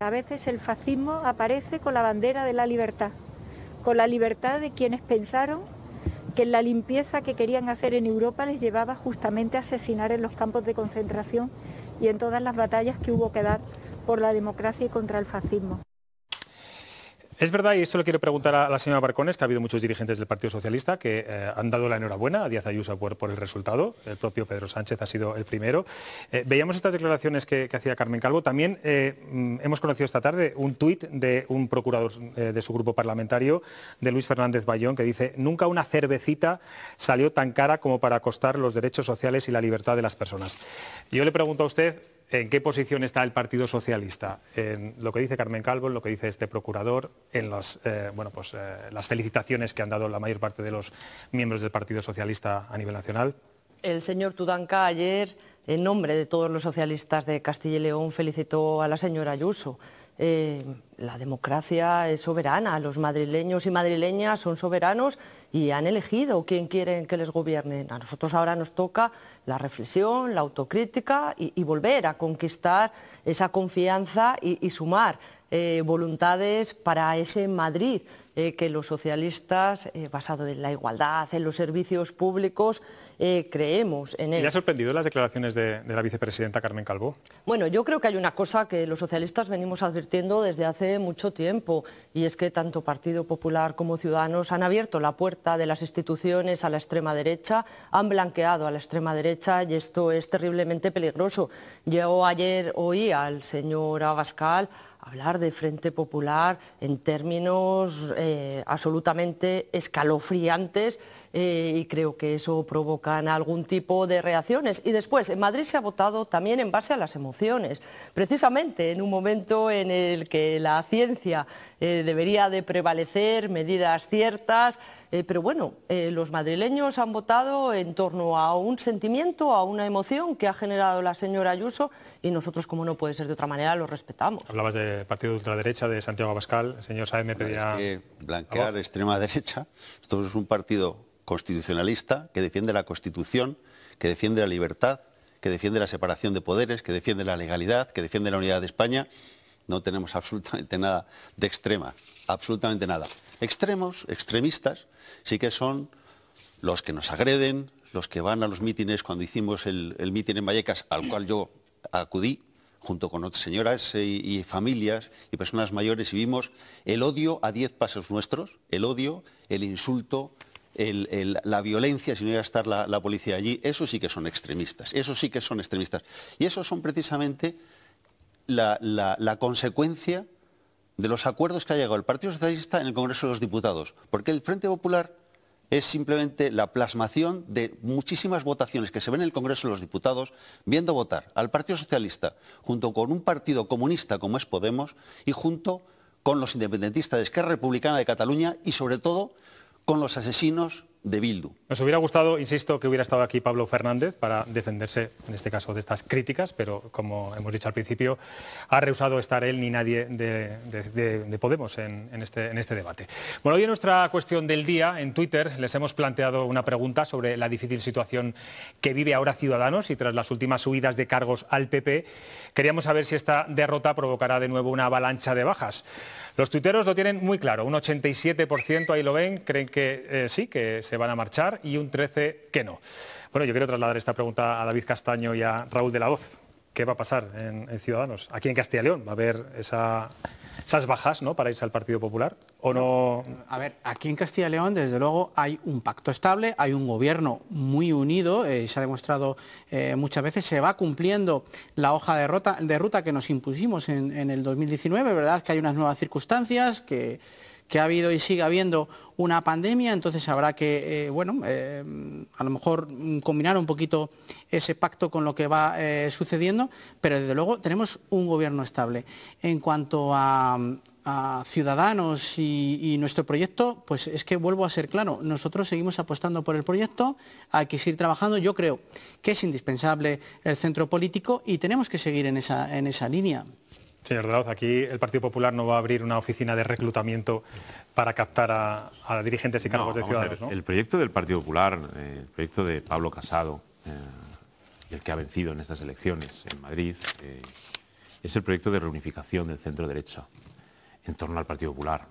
A veces el fascismo aparece con la bandera de la libertad, con la libertad de quienes pensaron que la limpieza que querían hacer en Europa les llevaba justamente a asesinar en los campos de concentración y en todas las batallas que hubo que dar por la democracia y contra el fascismo. Es verdad, y esto lo quiero preguntar a la señora Barcones, que ha habido muchos dirigentes del Partido Socialista que eh, han dado la enhorabuena a Díaz Ayuso por, el resultado. El propio Pedro Sánchez ha sido el primero. Eh, veíamos estas declaraciones que, hacía Carmen Calvo. También eh, mm, hemos conocido esta tarde un tuit de un procurador de su grupo parlamentario, de Luis Fernández Bayón, que dice, nunca una cervecita salió tan cara como para costar los derechos sociales y la libertad de las personas. Yo le pregunto a usted, ¿En qué posición está el Partido Socialista? En lo que dice Carmen Calvo, en lo que dice este procurador, en eh, bueno, pues, eh, las felicitaciones que han dado la mayor parte de los miembros del Partido Socialista a nivel nacional. El señor Tudanca ayer, en nombre de todos los socialistas de Castilla y León, felicitó a la señora Ayuso. Eh, la democracia es soberana, los madrileños y madrileñas son soberanos y han elegido quién quieren que les gobierne. A nosotros ahora nos toca la reflexión, la autocrítica y, volver a conquistar esa confianza y sumar. Eh, voluntades para ese Madrid eh, que los socialistas, eh, basado en la igualdad, en los servicios públicos, creemos en él. ¿Le ha sorprendido las declaraciones de, de, la vicepresidenta Carmen Calvo? Bueno, yo creo que hay una cosa que los socialistas venimos advirtiendo desde hace mucho tiempo, y es que tanto Partido Popular como Ciudadanos han abierto la puerta de las instituciones a la extrema derecha, han blanqueado a la extrema derecha, y esto es terriblemente peligroso. Yo ayer oí al señor Abascal hablar de Frente Popular en términos eh, absolutamente escalofriantes eh, y creo que eso provoca algún tipo de reacciones. Y después, en Madrid se ha votado también en base a las emociones, precisamente en un momento en el que la ciencia eh, debería de prevalecer, medidas ciertas, eh, pero bueno, eh, los madrileños han votado en torno a un sentimiento, a una emoción que ha generado la señora Ayuso y nosotros, como no puede ser de otra manera, lo respetamos. Hablabas de partido de ultraderecha, de Santiago Abascal, el señor Saez me blanquear extrema derecha, esto es un partido constitucionalista que defiende la Constitución, que defiende la libertad, que defiende la separación de poderes, que defiende la legalidad, que defiende la unidad de España no tenemos absolutamente nada de extrema, absolutamente nada. Extremos, extremistas, sí que son los que nos agreden, los que van a los mítines, cuando hicimos el, el mítin en Vallecas, al cual yo acudí, junto con otras señoras y, familias y personas mayores, y vimos el odio a diez pasos nuestros, el odio, el insulto, la violencia, si no iba a estar la, policía allí, eso sí que son extremistas, eso sí que son extremistas. Y esos son precisamente la, consecuencia de los acuerdos que ha llegado el Partido Socialista en el Congreso de los Diputados, porque el Frente Popular es simplemente la plasmación de muchísimas votaciones que se ven en el Congreso de los Diputados, viendo votar al Partido Socialista junto con un partido comunista como es Podemos y junto con los independentistas de Esquerra Republicana de Cataluña y sobre todo con los asesinos nos hubiera gustado, insisto, que hubiera estado aquí Pablo Fernández para defenderse, en este caso, de estas críticas, pero como hemos dicho al principio, ha rehusado estar él ni nadie de, Podemos en, este, en este debate. Bueno, hoy en nuestra cuestión del día, en Twitter, les hemos planteado una pregunta sobre la difícil situación que vive ahora Ciudadanos y tras las últimas subidas de cargos al PP, queríamos saber si esta derrota provocará de nuevo una avalancha de bajas. Los tuiteros lo tienen muy claro, un 87% ahí lo ven, creen que eh, sí, que se van a marchar y un 13% que no. Bueno, yo quiero trasladar esta pregunta a David Castaño y a Raúl de la Voz. ¿Qué va a pasar en, en Ciudadanos? Aquí en Castilla y León va a haber esa esas bajas ¿no? para irse al Partido Popular? ¿O no? A ver, aquí en Castilla y León, desde luego, hay un pacto estable, hay un gobierno muy unido, eh, se ha demostrado eh, muchas veces, se va cumpliendo la hoja de ruta, que nos impusimos en, en el 2019, ¿verdad? Que hay unas nuevas circunstancias, que que ha habido y sigue habiendo una pandemia, entonces habrá que, eh, bueno, eh, a lo mejor combinar un poquito ese pacto con lo que va eh, sucediendo, pero desde luego tenemos un gobierno estable. En cuanto a, Ciudadanos y, nuestro proyecto, pues es que vuelvo a ser claro, nosotros seguimos apostando por el proyecto, hay que seguir trabajando, yo creo que es indispensable el centro político y tenemos que seguir esa, en esa línea. Señor Drauz, aquí el Partido Popular no va a abrir una oficina de reclutamiento para captar a, dirigentes y cargos de Ciudadanos, El proyecto del Partido Popular, eh, el proyecto de Pablo Casado, y eh, el que ha vencido en estas elecciones en Madrid, eh, es el proyecto de reunificación del centro-derecha en torno al Partido Popular.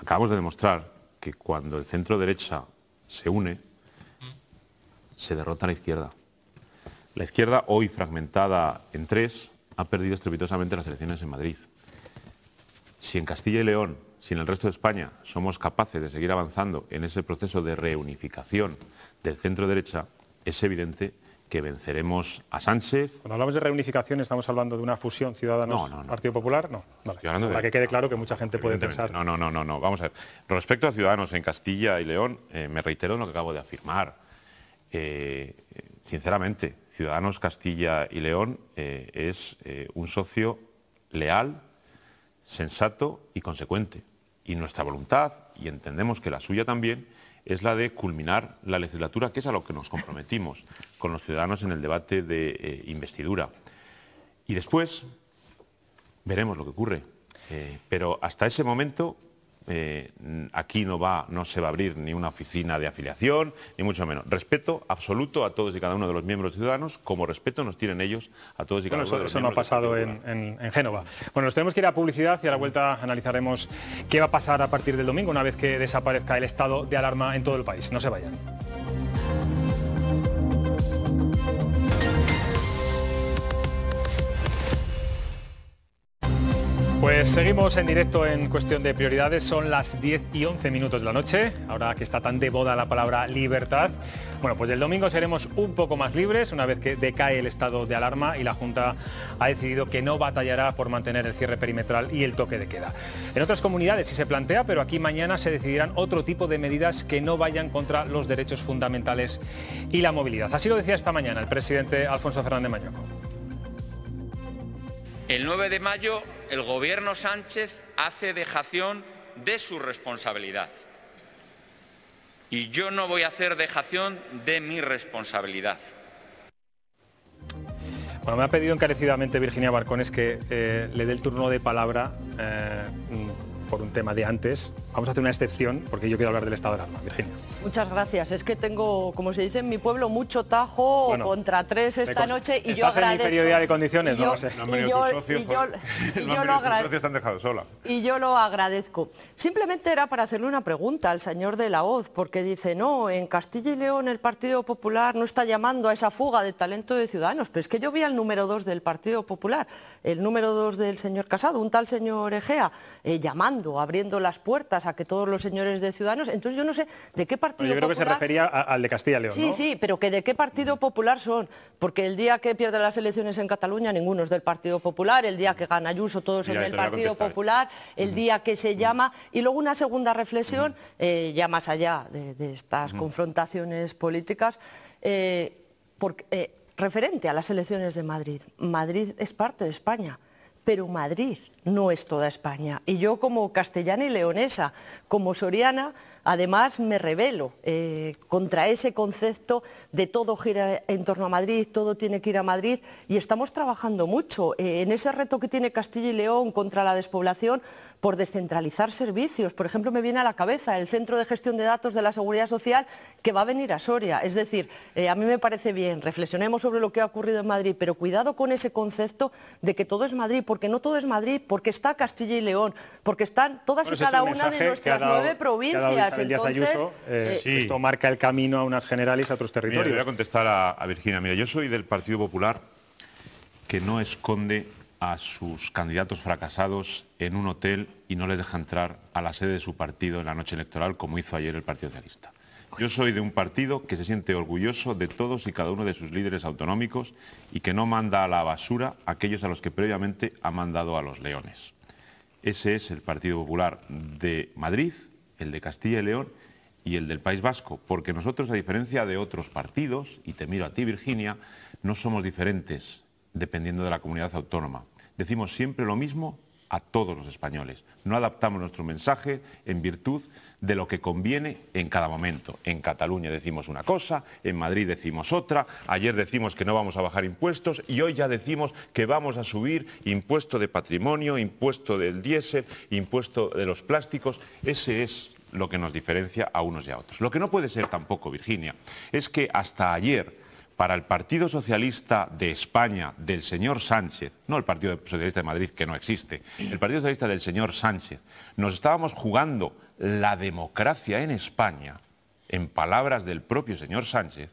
acabamos de demostrar que cuando el centro-derecha se une, se derrota a la izquierda. La izquierda hoy fragmentada en tres ha perdido estrepitosamente las elecciones en Madrid. Si en Castilla y León, si en el resto de España somos capaces de seguir avanzando en ese proceso de reunificación del centro derecha, es evidente que venceremos a Sánchez. Cuando hablamos de reunificación estamos hablando de una fusión Ciudadanos Partido Popular, no. Vale. Para que quede claro que mucha gente puede pensar. No, no, no, no, Vamos a ver. Respecto a Ciudadanos en Castilla y León, eh, me reitero lo que acabo de afirmar. Eh, sinceramente, Ciudadanos Castilla y León eh, es eh, un socio leal, sensato y consecuente. Y nuestra voluntad, y entendemos que la suya también, es la de culminar la legislatura, que es a lo que nos comprometimos con los ciudadanos en el debate de eh, investidura. Y después veremos lo que ocurre. pero hasta ese momento eh, aquí no, va, no se va a abrir ni una oficina de afiliación, ni mucho menos. Respeto absoluto a todos y cada uno de los miembros ciudadanos, como respeto nos tienen ellos a todos y cada uno de los Eso no ha pasado en, en, Génova. Bueno, nos tenemos que ir a publicidad y a la vuelta analizaremos qué va a pasar a partir del domingo, una vez que desaparezca el estado de alarma en todo el país. No se vayan. Pues seguimos en directo en cuestión de prioridades. Son las 10 y 11 minutos de la noche, ahora que está tan de boda la palabra libertad. Bueno, pues el domingo seremos un poco más libres una vez que decae el estado de alarma y la Junta ha decidido que no batallará por mantener el cierre perimetral y el toque de queda. En otras comunidades sí se plantea, pero aquí mañana se decidirán otro tipo de medidas que no vayan contra los derechos fundamentales y la movilidad. Así lo decía esta mañana el presidente Alfonso Fernández Mañoco. El 9 de mayo el Gobierno Sánchez hace dejación de su responsabilidad. Y yo no voy a hacer dejación de mi responsabilidad. Bueno, me ha pedido encarecidamente Virginia Barcones que eh, le dé el turno de palabra eh, por un tema de antes, vamos a hacer una excepción porque yo quiero hablar del estado de alarma, Virginia. Muchas gracias. Es que tengo, como se dice en mi pueblo, mucho tajo contra tres esta noche y yo agradezco. inferioridad de condiciones, lo agradezco. Simplemente era para hacerle una pregunta al señor de la OZ, porque dice, no, en Castilla y León el Partido Popular no está llamando a esa fuga de talento de ciudadanos, pero es que yo vi al número dos del Partido Popular, el número dos del señor Casado, un tal señor Egea, eh, llamando abriendo las puertas a que todos los señores de Ciudadanos. Entonces yo no sé de qué partido. Yo creo que se refería al de Castilla León. Sí, sí, pero que de qué Partido mm. Popular son, porque el día que pierden las elecciones en Cataluña ninguno es del Partido Popular, el día que mm. gana Ayuso todos son del Partido Popular, el mm. día que se llama y luego una segunda reflexión eh, ya más allá de, estas confrontaciones políticas. Eh, eh, referente a las elecciones de Madrid. Madrid es parte de España pero Madrid no es toda España. Y yo como castellana y leonesa, como soriana, además me rebelo eh, contra ese concepto de todo gira en torno a Madrid, todo tiene que ir a Madrid y estamos trabajando mucho eh, en ese reto que tiene Castilla y León contra la despoblación por descentralizar servicios. Por ejemplo, me viene a la cabeza el Centro de Gestión de Datos de la Seguridad Social que va a venir a Soria. Es decir, eh, a mí me parece bien, reflexionemos sobre lo que ha ocurrido en Madrid, pero cuidado con ese concepto de que todo es Madrid, porque no todo es Madrid, porque está Castilla y León, porque están todas y cada una de nuestras nueve provincias. Entonces, eh, eh, esto marca el camino a unas generales, a otros territorios. voy a contestar a, a Virginia. Mira, yo soy del Partido Popular que no esconde a sus candidatos fracasados en un hotel y no les deja entrar a la sede de su partido en la noche electoral, como hizo ayer el Partido Socialista. Yo soy de un partido que se siente orgulloso de todos y cada uno de sus líderes autonómicos y que no manda a la basura a aquellos a los que previamente ha mandado a los leones. Ese es el Partido Popular de Madrid, el de Castilla y León y el del País Vasco, porque nosotros, a diferencia de otros partidos, y te miro a ti, Virginia, no somos diferentes dependiendo de la comunidad autónoma. Decimos siempre lo mismo a todos los españoles. No adaptamos nuestro mensaje en virtud de lo que conviene en cada momento. En Cataluña decimos una cosa, en Madrid decimos otra, ayer decimos que no vamos a bajar impuestos y hoy ya decimos que vamos a subir impuesto de patrimonio, impuesto del diésel, impuesto de los plásticos. Ese es lo que nos diferencia a unos y a otros. Lo que no puede ser tampoco, Virginia, es que hasta ayer para el Partido Socialista de España del señor Sánchez, no el Partido Socialista de Madrid, que no existe, el Partido Socialista del señor Sánchez, nos estábamos jugando la democracia en España, en palabras del propio señor Sánchez,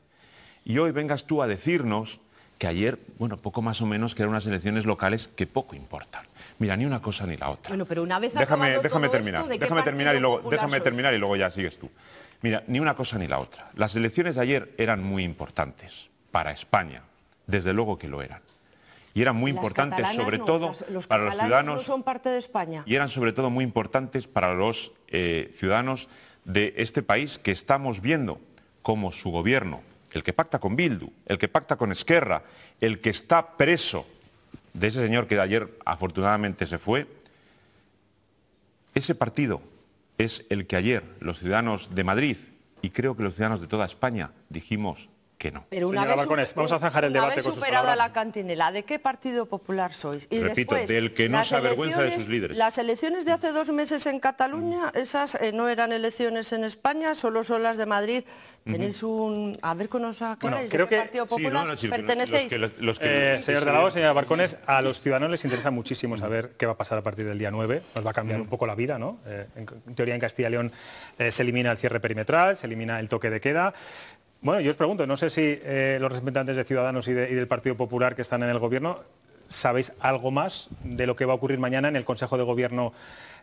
y hoy vengas tú a decirnos que ayer, bueno, poco más o menos, que eran unas elecciones locales que poco importan. Mira, ni una cosa ni la otra. Bueno, pero una vez déjame, terminar, déjame terminar y luego, déjame terminar y luego ya sigues tú. Mira, ni una cosa ni la otra. Las elecciones de ayer eran muy importantes para España. Desde luego que lo eran. Y eran muy importantes sobre todo para los ciudadanos... de Y eran sobre todo muy importantes para los eh, ciudadanos de este país que estamos viendo como su gobierno, el que pacta con Bildu, el que pacta con Esquerra, el que está preso de ese señor que ayer afortunadamente se fue, ese partido es el que ayer los ciudadanos de Madrid y creo que los ciudadanos de toda España dijimos que no. Pero una vez vamos a zanjar el debate con sus la cantinela, ¿de qué Partido Popular sois? Repito, del que no se avergüenza de sus líderes. Las elecciones de hace dos meses en Cataluña, mm. esas eh, no eran elecciones en España, solo son las de Madrid. Tenéis un... A ver cómo nos Partido Popular pertenecéis. Los que, señora Barcones, a los ciudadanos les interesa muchísimo saber qué va a pasar a partir del día 9. Nos va a cambiar mm. un poco la vida, ¿no? Eh, en, teoría, en Castilla León eh, se elimina el cierre perimetral, se elimina el toque de queda. Bueno, yo os pregunto, no sé si eh, los representantes de Ciudadanos y, del Partido Popular que están en el Gobierno sabéis algo más de lo que va a ocurrir mañana en el Consejo de Gobierno,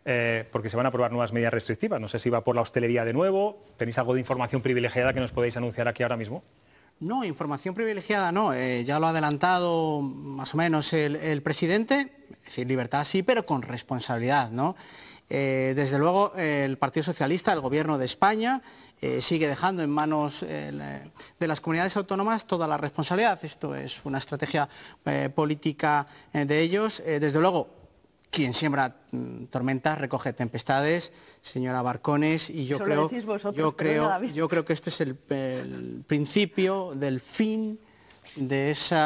eh, porque se van a aprobar nuevas medidas restrictivas. No sé si va por la hostelería de nuevo. ¿Tenéis algo de información privilegiada que nos podéis anunciar aquí ahora mismo? No, información privilegiada no. Eh, ya lo ha adelantado más o menos el, el presidente. Sin libertad sí, pero con responsabilidad, ¿no? Eh, desde luego, el Partido Socialista, el Gobierno de España, eh, sigue dejando en manos eh, de las comunidades autónomas toda la responsabilidad. Esto es una estrategia política de ellos. desde luego, quien siembra mm, tormentas recoge tempestades, señora Barcones, y yo, creo, yo, creo, yo creo, que este es el principio del fin de ese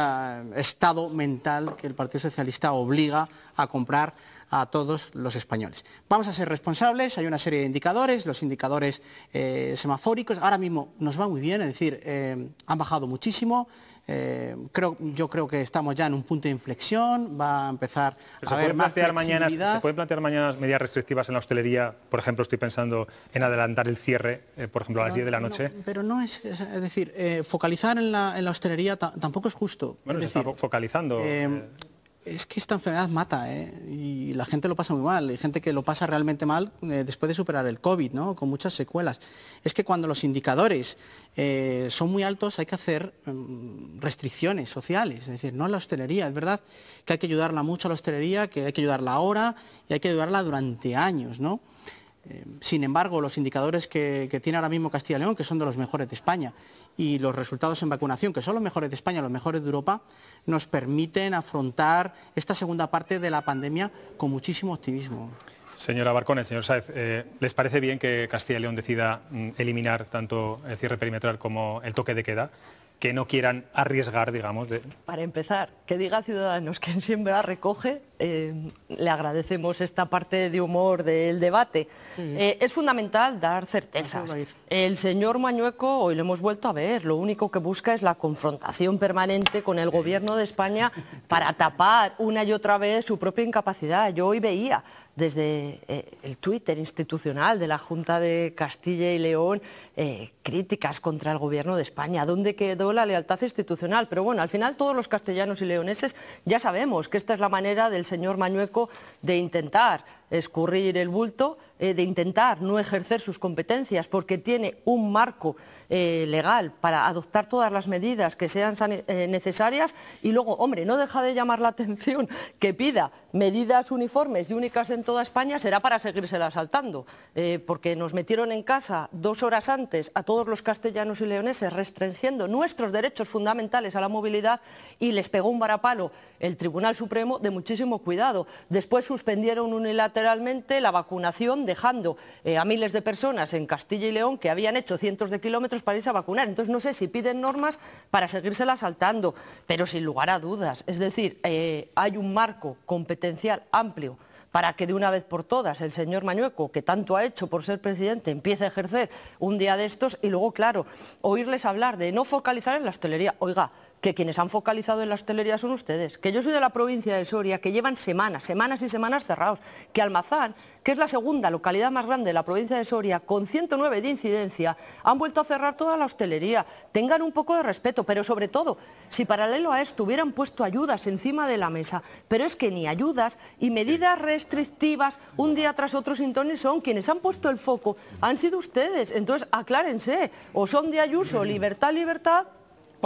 estado mental que el Partido Socialista obliga a comprar a todos los españoles. Vamos a ser responsables, hay una serie de indicadores, los indicadores eh, semafóricos, ahora mismo nos va muy bien, es decir, eh, han bajado muchísimo, eh, creo, yo creo que estamos ya en un punto de inflexión, va a empezar a haber más mañana, ¿Se puede plantear mañana medidas restrictivas en la hostelería? Por ejemplo, estoy pensando en adelantar el cierre, por ejemplo, a las 10 de la noche. pero no es, es, decir, focalizar en la, hostelería tampoco es justo. Bueno, se está focalizando es que esta enfermedad mata, ¿eh? Y la gente lo pasa muy mal. Hay gente que lo pasa realmente mal eh, después de superar el COVID, ¿no? Con muchas secuelas. Es que cuando los indicadores eh, son muy altos hay que hacer mm, restricciones sociales. Es decir, no la hostelería. Es verdad que hay que ayudarla mucho a la hostelería, que hay que ayudarla ahora y hay que ayudarla durante años, ¿no? sin embargo, los indicadores que, tiene ahora mismo Castilla y León, que son de los mejores de España, y los resultados en vacunación, que son los mejores de España, los mejores de Europa, nos permiten afrontar esta segunda parte de la pandemia con muchísimo optimismo. Señora Barcones, señor Saez, eh, ¿les parece bien que Castilla y León decida mm, eliminar tanto el cierre perimetral como el toque de queda? que no quieran arriesgar, digamos. De... Para empezar, que diga Ciudadanos que en Siembra recoge, eh, le agradecemos esta parte de humor del debate. Eh, es fundamental dar certezas. El señor Mañueco, hoy lo hemos vuelto a ver, lo único que busca es la confrontación permanente con el gobierno de España para tapar una y otra vez su propia incapacidad. Yo hoy veía desde eh, el Twitter institucional de la Junta de Castilla y León eh, críticas contra el Gobierno de España. ¿Dónde quedó la lealtad institucional? Pero bueno, al final todos los castellanos y leoneses ya sabemos que esta es la manera del señor Mañueco de intentar escurrir el bulto eh, de intentar no ejercer sus competencias porque tiene un marco eh, legal para adoptar todas las medidas que sean eh, necesarias y luego, hombre, no deja de llamar la atención que pida medidas uniformes y únicas en toda España, será para seguírsela saltando, porque nos metieron en casa dos horas antes a todos los castellanos y leoneses restringiendo nuestros derechos fundamentales a la movilidad y les pegó un varapalo el Tribunal Supremo de muchísimo cuidado. Después suspendieron unilateralmente la vacunación dejando eh, a miles de personas en Castilla y León que habían hecho cientos de kilómetros para irse a vacunar. Entonces no sé si piden normas para seguírselas saltando, pero sin lugar a dudas. Es decir, eh, hay un marco competencial amplio para que de una vez por todas el señor Mañueco, que tanto ha hecho por ser presidente, empiece a ejercer un día de estos y luego, claro, oírles hablar de no focalizar en la hostelería. Oiga, que quienes han focalizado en la hostelería son ustedes, que yo soy de la provincia de Soria, que llevan semanas, semanas y semanas cerrados, que Almazán, que es la segunda localidad más grande de la provincia de Soria, con 109 de incidencia, han vuelto a cerrar toda la hostelería. Tengan un poco de respeto, pero sobre todo, si paralelo a esto hubieran puesto ayudas encima de la mesa, pero es que ni ayudas y medidas restrictivas un día tras otro sin son, quienes han puesto el foco han sido ustedes, entonces aclárense, o son de Ayuso, libertad, libertad,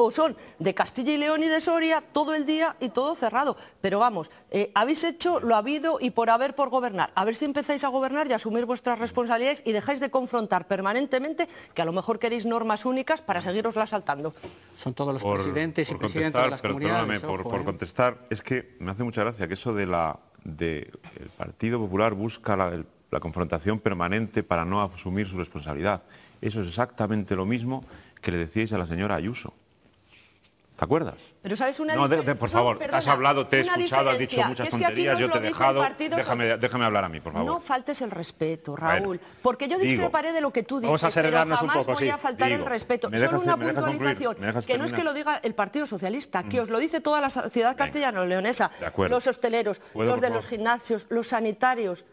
o son de Castilla y León y de Soria todo el día y todo cerrado. Pero vamos, eh, habéis hecho lo habido y por haber por gobernar. A ver si empezáis a gobernar y asumir vuestras responsabilidades y dejáis de confrontar permanentemente que a lo mejor queréis normas únicas para seguiros las saltando. Son todos los presidentes y presidentes de las comunidades. por, ¿eh? contestar, es que me hace mucha gracia que eso del Partido Popular busca la confrontación permanente para no asumir su responsabilidad. Eso es exactamente lo mismo que le decíais a la señora Ayuso. ¿Te acuerdas? Pero sabes una No, por favor, has hablado, te he escuchado, has dicho muchas tonterías, yo te he dejado. Déjame, déjame, hablar a mí, por favor. No faltes el respeto, Raúl, porque yo discreparé de lo que tú dices. Vamos a un poco, voy sí. a faltar el respeto. Solo una puntualización, que no es que lo diga el Partido Socialista, que mm. os lo dice toda la sociedad castellano-leonesa, los hosteleros, los de los gimnasios, los sanitarios,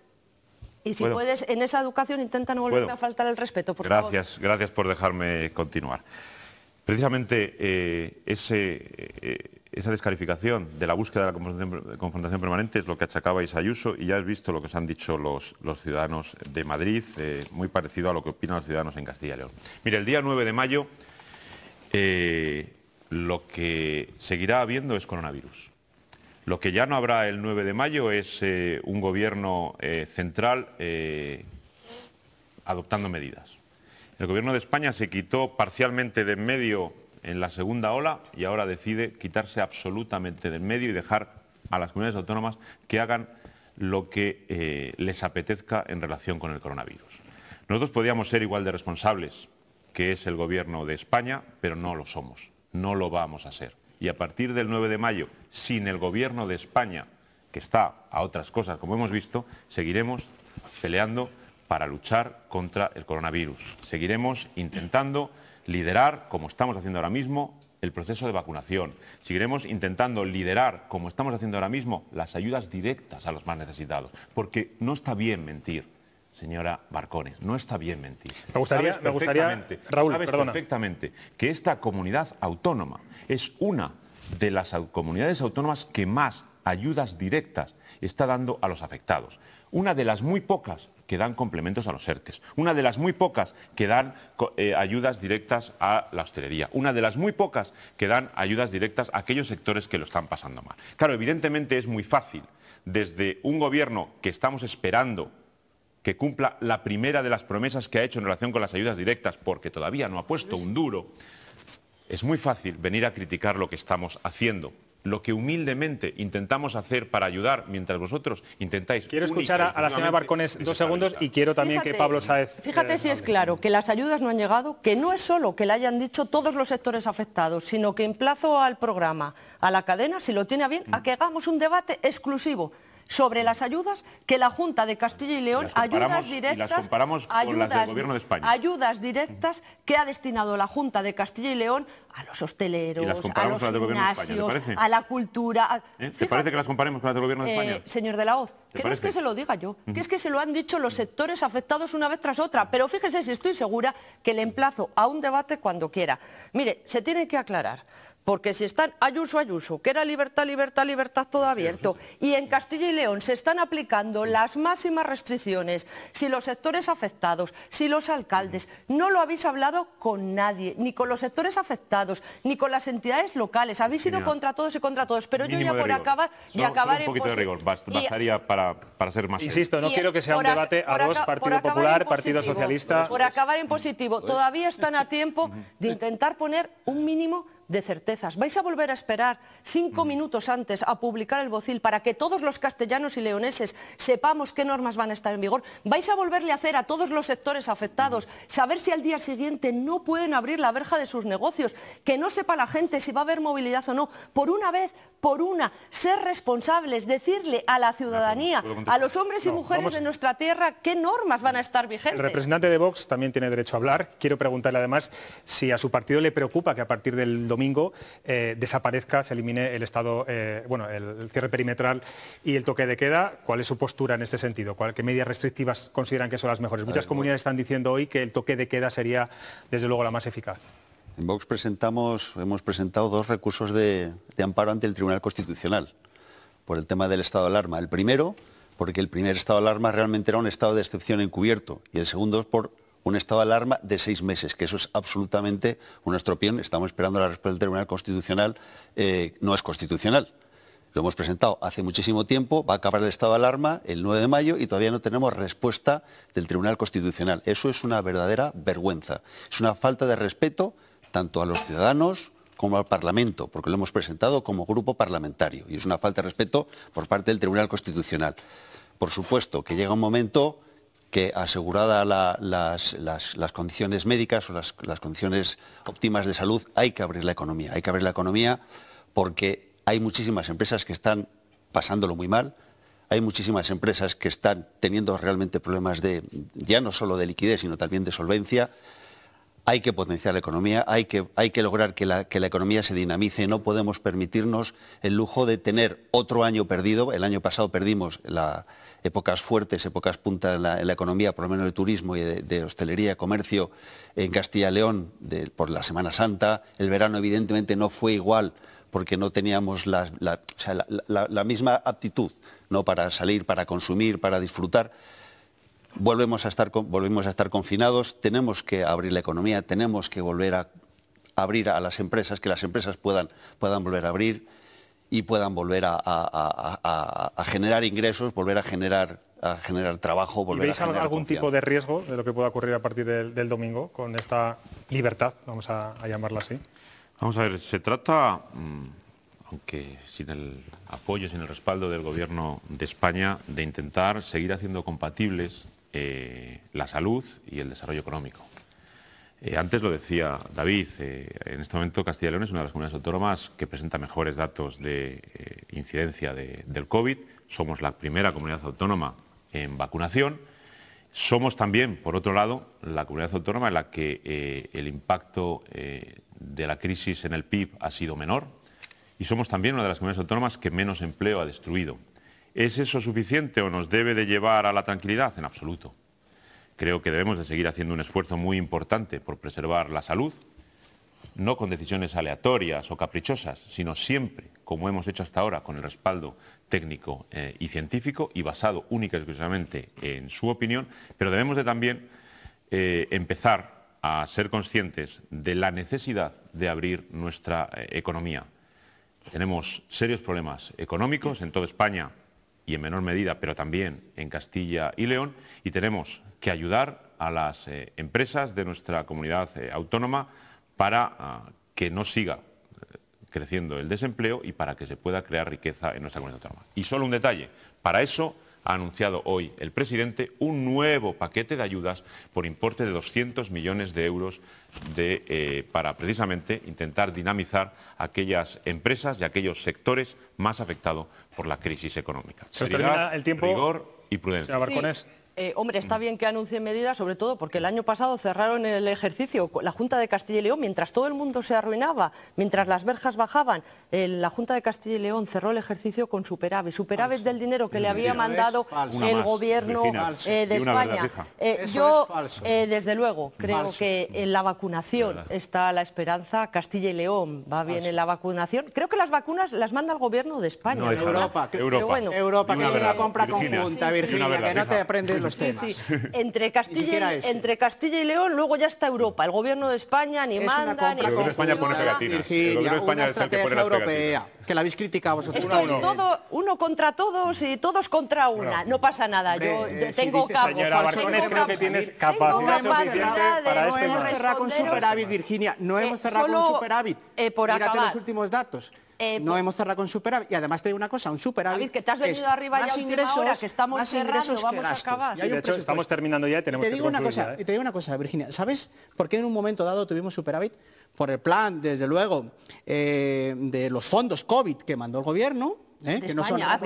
y si puedes, en esa educación intenta no volverme a faltar el respeto, por gracias, Gracias por dejarme continuar. Precisamente eh, eh, eh, esa descalificación de la búsqueda de la confrontación, permanente es lo que achacabais a Ayuso y ya has visto lo que os han dicho los, ciudadanos de Madrid, muy parecido a lo que opinan los ciudadanos en Castilla y León. Mire, el día 9 de mayo lo que seguirá habiendo es coronavirus. Lo que ya no habrá el 9 de mayo es un gobierno central adoptando medidas. El gobierno de España se quitó parcialmente de en medio en la segunda ola y ahora decide quitarse absolutamente en medio y dejar a las comunidades autónomas que hagan lo que eh, les apetezca en relación con el coronavirus. Nosotros podíamos ser igual de responsables que es el gobierno de España, pero no lo somos, no lo vamos a ser. Y a partir del 9 de mayo, sin el gobierno de España, que está a otras cosas, como hemos visto, seguiremos peleando para luchar contra el coronavirus. Seguiremos intentando liderar, como estamos haciendo ahora mismo, el proceso de vacunación. Seguiremos intentando liderar, como estamos haciendo ahora mismo, las ayudas directas a los más necesitados. Porque no está bien mentir, señora Barcones, no está bien mentir. Me gustaría, Raúl, perfectamente que esta comunidad autónoma es una de las comunidades autónomas que más ayudas directas está dando a los afectados una de las muy pocas que dan complementos a los ERTES, una de las muy pocas que dan eh, ayudas directas a la hostelería, una de las muy pocas que dan ayudas directas a aquellos sectores que lo están pasando mal. Claro, evidentemente es muy fácil desde un gobierno que estamos esperando que cumpla la primera de las promesas que ha hecho en relación con las ayudas directas, porque todavía no ha puesto un duro, es muy fácil venir a criticar lo que estamos haciendo lo que humildemente intentamos hacer para ayudar mientras vosotros intentáis... Quiero escuchar a, la señora Barcones dos segundos y quiero también que Pablo Sáez... Eh, fíjate si es claro que las ayudas no han llegado, que no es solo que le hayan dicho todos los sectores afectados, sino que en plazo al programa, a la cadena, si lo tiene bien, mm. a que hagamos un debate exclusivo sobre las ayudas que la Junta de Castilla y León, ayudas directas, directas que ha destinado la Junta de Castilla y León a los hosteleros, a los gimnasios, a la cultura. ¿Eh? ¿Te parece que las comparemos con las del Gobierno de eh, España? señor de la Hoz, que no es que se lo diga yo, que es que se lo han dicho los sectores afectados una vez tras otra, pero fíjese si estoy segura que le emplazo a un debate cuando quiera. Mire, se tiene que aclarar. Porque si están Ayuso, Ayuso, que era libertad, libertad, libertad todo abierto, y en Castilla y León se están aplicando las máximas restricciones, si los sectores afectados, si los alcaldes, no lo habéis hablado con nadie, ni con los sectores afectados, ni con las entidades locales, habéis ido contra todos y contra todos, pero yo ya por acabar, y acabar un poquito de rigor, bastaría para, para, ser más... Insisto, no quiero que sea un debate a dos, Partido Popular, Partido Socialista... Por acabar en positivo, todavía están a tiempo de intentar poner un mínimo de certezas. ¿Vais a volver a esperar cinco mm. minutos antes a publicar el bocil para que todos los castellanos y leoneses sepamos qué normas van a estar en vigor? ¿Vais a volverle a hacer a todos los sectores afectados mm. saber si al día siguiente no pueden abrir la verja de sus negocios? Que no sepa la gente si va a haber movilidad o no. Por una vez, por una, ser responsables, decirle a la ciudadanía, a los hombres y mujeres de nuestra tierra qué normas van a estar vigentes. El representante de Vox también tiene derecho a hablar. Quiero preguntarle además si a su partido le preocupa que a partir del domingo eh, desaparezca, se elimine el estado, eh, bueno, el, cierre perimetral y el toque de queda. ¿Cuál es su postura en este sentido? ¿Cuál, ¿Qué medidas restrictivas consideran que son las mejores? Muchas comunidades están diciendo hoy que el toque de queda sería, desde luego, la más eficaz. En Vox presentamos, hemos presentado dos recursos de, de, amparo ante el Tribunal Constitucional por el tema del estado de alarma. El primero, porque el primer estado de alarma realmente era un estado de excepción encubierto, y el segundo es por un estado de alarma de seis meses, que eso es absolutamente un estropión. Estamos esperando la respuesta del Tribunal Constitucional, eh, no es constitucional. Lo hemos presentado hace muchísimo tiempo, va a acabar el estado de alarma el 9 de mayo y todavía no tenemos respuesta del Tribunal Constitucional. Eso es una verdadera vergüenza. Es una falta de respeto tanto a los ciudadanos como al Parlamento, porque lo hemos presentado como grupo parlamentario y es una falta de respeto por parte del Tribunal Constitucional. Por supuesto que llega un momento que aseguradas las, condiciones médicas o las, condiciones óptimas de salud, hay que abrir la economía. Hay que abrir la economía porque hay muchísimas empresas que están pasándolo muy mal, hay muchísimas empresas que están teniendo realmente problemas de, ya no solo de liquidez, sino también de solvencia hay que potenciar la economía, hay que, lograr que la, economía se dinamice, no podemos permitirnos el lujo de tener otro año perdido, el año pasado perdimos épocas fuertes, épocas puntas en la, economía, por lo menos de turismo y de, hostelería, comercio, en Castilla y León por la Semana Santa, el verano evidentemente no fue igual porque no teníamos la, la, misma aptitud ¿no? para salir, para consumir, para disfrutar volvemos a estar, volvemos a estar confinados, tenemos que abrir la economía, tenemos que volver a abrir a las empresas, que las empresas puedan, puedan volver a abrir y puedan volver a, a, a, generar ingresos, volver a generar, generar trabajo, volver veis algún tipo de riesgo de lo que pueda ocurrir a partir del domingo con esta libertad, vamos a, llamarla así? Vamos a ver, se trata, mm, aunque sin el apoyo, sin el respaldo del Gobierno de España, de intentar seguir haciendo compatibles eh, la salud y el desarrollo económico. Eh, antes lo decía David, eh, en este momento Castilla y León es una de las comunidades autónomas que presenta mejores datos de incidencia del COVID. Somos la primera comunidad autónoma en vacunación. Somos también, por otro lado, la comunidad autónoma en la que el impacto de la crisis en el PIB ha sido menor. Y somos también una de las comunidades autónomas que menos empleo ha destruido. ¿Es eso suficiente o nos debe de llevar a la tranquilidad? En absoluto. Creo que debemos de seguir haciendo un esfuerzo muy importante por preservar la salud, no con decisiones aleatorias o caprichosas, sino siempre, como hemos hecho hasta ahora, con el respaldo técnico eh, y científico y basado única y exclusivamente en su opinión, pero debemos de también eh, empezar a ser conscientes de la necesidad de abrir nuestra eh, economía. Tenemos serios problemas económicos en toda España y en menor medida, pero también en Castilla y León, y tenemos que ayudar a las eh, empresas de nuestra comunidad eh, autónoma para ah, que no siga eh, creciendo el desempleo y para que se pueda crear riqueza en nuestra comunidad autónoma. Y solo un detalle, para eso ha anunciado hoy el presidente un nuevo paquete de ayudas por importe de 200 millones de euros eh, para precisamente intentar dinamizar aquellas empresas y aquellos sectores más afectados por la crisis económica. Se termina el tiempo. Rigor y prudencia. Eh, hombre, está mm. bien que anuncie medidas, sobre todo porque el año pasado cerraron el ejercicio la Junta de Castilla y León, mientras todo el mundo se arruinaba, mientras las verjas bajaban, eh, la Junta de Castilla y León cerró el ejercicio con superávit, superávit del dinero que le había mandado el gobierno eh, de España. yo, desde luego, creo que en la vacunación está la esperanza, Castilla y León va bien en la vacunación. Creo que las vacunas las manda el gobierno de España. Europa, Europa, que es una compra conjunta, Virginia, que no te aprendes Entre, Castilla y, entre Castilla y León luego ya está Europa. El gobierno de España ni manda, ni... El gobierno Virginia, el una es europea, que la habéis criticado vosotros. Esto es todo uno contra todos y todos contra una. No, pasa nada, yo eh, tengo capacidad, cabo. creo que tienes capacidad suficiente para este No hemos cerrado con superávit, Virginia. No eh, hemos cerrado con superávit. Eh, Mírate los últimos datos. Eh, no pues hemos cerrado con superávit. Y además te digo una cosa, un superávit... que te has venido arriba ya que estamos cerrando, vamos a acabar. de hecho, estamos terminando ya y tenemos que una cosa, ¿eh? Te digo una cosa, Virginia. ¿Sabes por qué en un momento dado tuvimos superávit? Por el plan, desde luego, eh, de los fondos COVID que mandó el gobierno, ¿eh? que no son ah,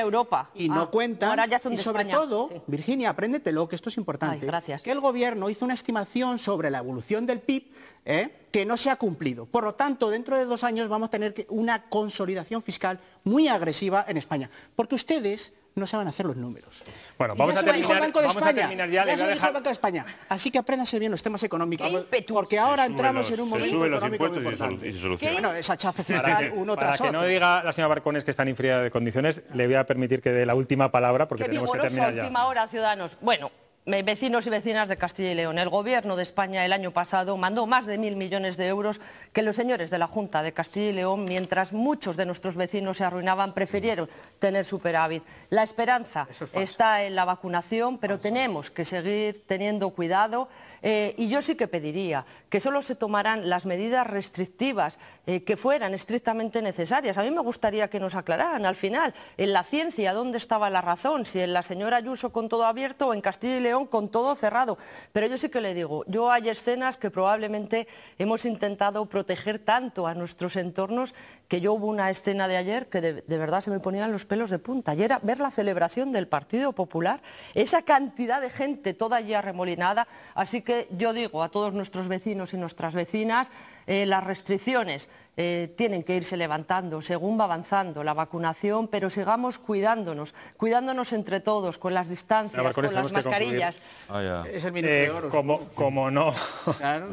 Europa. Y no ah, cuentan. y sobre todo, Virginia, apréndetelo, que esto es importante. gracias. Que el gobierno hizo una estimación sobre la evolución del PIB ¿eh? que no se ha cumplido. Por lo tanto, dentro de dos años vamos a tener una consolidación fiscal muy agresiva en España. Porque ustedes no saben hacer los números. Bueno, vamos, a, terminar, que. Banco de el Banco de España. Así que apréndase bien los temas económicos. Porque ahora entramos en un momento económico muy importante. bueno, es hachazo fiscal uno para tras otro. Para que no diga la señora Barcones que están en de condiciones, le voy a permitir que dé la última palabra porque tenemos que terminar ya. última hora, Ciudadanos. Bueno, Vecinos y vecinas de Castilla y León, el Gobierno de España el año pasado mandó más de mil millones de euros que los señores de la Junta de Castilla y León, mientras muchos de nuestros vecinos se arruinaban, prefirieron tener superávit. La esperanza está en la vacunación, pero tenemos que seguir teniendo cuidado eh, y yo sí que pediría que solo se tomaran las medidas restrictivas eh, que fueran estrictamente necesarias. A mí me gustaría que nos aclararan al final en la ciencia dónde estaba la razón, si en la señora Ayuso con todo abierto o en Castilla y León con todo cerrado. Pero yo sí que le digo, yo hay escenas que probablemente hemos intentado proteger tanto a nuestros entornos que yo hubo una escena de ayer que de, verdad se me ponían los pelos de punta. y era ver la celebración del Partido Popular, esa cantidad de gente toda allí arremolinada. Así que yo digo a todos nuestros vecinos y nuestras vecinas, eh, las restricciones eh, tienen que irse levantando según va avanzando la vacunación, pero sigamos cuidándonos, cuidándonos entre todos, con las distancias, con las mascarillas. Ah, es el eh, minuto de oro. Como, como no...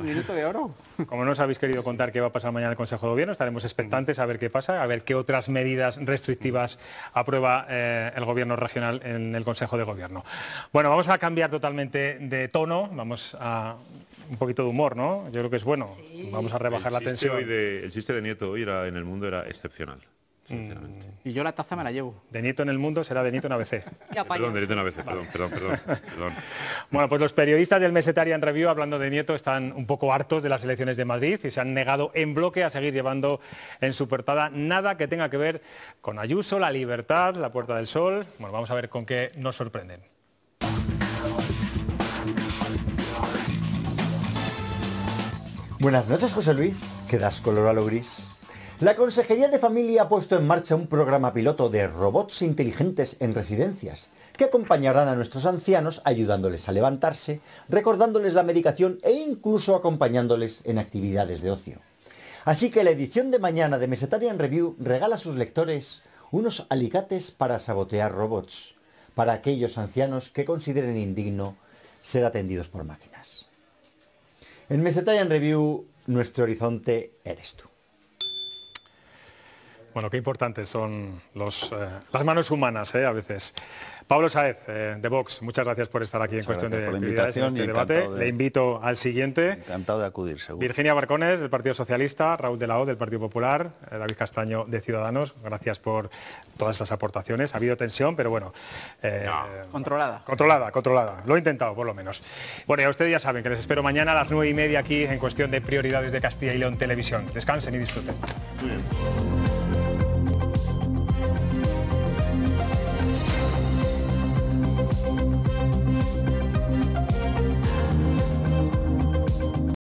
minuto de oro. Como no os habéis querido contar qué va a pasar mañana el Consejo de Gobierno, estaremos expectantes a ver qué pasa, a ver qué otras medidas restrictivas aprueba eh, el Gobierno regional en el Consejo de Gobierno. Bueno, vamos a cambiar totalmente de tono, vamos a un poquito de humor, ¿no? Yo creo que es bueno. Vamos a rebajar la tensión. y el chiste de Nieto hoy en el mundo era excepcional. Mm. Sinceramente. Y yo la taza me la llevo. De Nieto en el mundo será de Nieto en ABC. perdón, de Nieto en ABC, perdón, perdón, perdón, perdón, Bueno, pues los periodistas del Mesetarian Review, hablando de Nieto, están un poco hartos de las elecciones de Madrid y se han negado en bloque a seguir llevando en su portada nada que tenga que ver con Ayuso, la libertad, la Puerta del Sol. Bueno, vamos a ver con qué nos sorprenden. Buenas noches, José Luis, ¿Quedas das color a lo gris. La Consejería de Familia ha puesto en marcha un programa piloto de robots inteligentes en residencias que acompañarán a nuestros ancianos ayudándoles a levantarse, recordándoles la medicación e incluso acompañándoles en actividades de ocio. Así que la edición de mañana de Mesetarian Review regala a sus lectores unos alicates para sabotear robots, para aquellos ancianos que consideren indigno ser atendidos por máquinas. En Meseta en Review, nuestro horizonte eres tú. Bueno, qué importantes son eh, las manos humanas eh, a veces. Pablo Saez, eh, de Vox, muchas gracias por estar aquí en cuestión de invitación en este debate. Le invito al siguiente. Encantado de acudir, seguro. Virginia Barcones, del Partido Socialista, Raúl de la O, del Partido Popular, David Castaño, de Ciudadanos. Gracias por todas estas aportaciones. Ha habido tensión, pero bueno. controlada. Controlada, controlada. Lo he intentado, por lo menos. Bueno, ya ustedes ya saben que les espero mañana a las nueve y media aquí en cuestión de prioridades de Castilla y León Televisión. Descansen y disfruten. Muy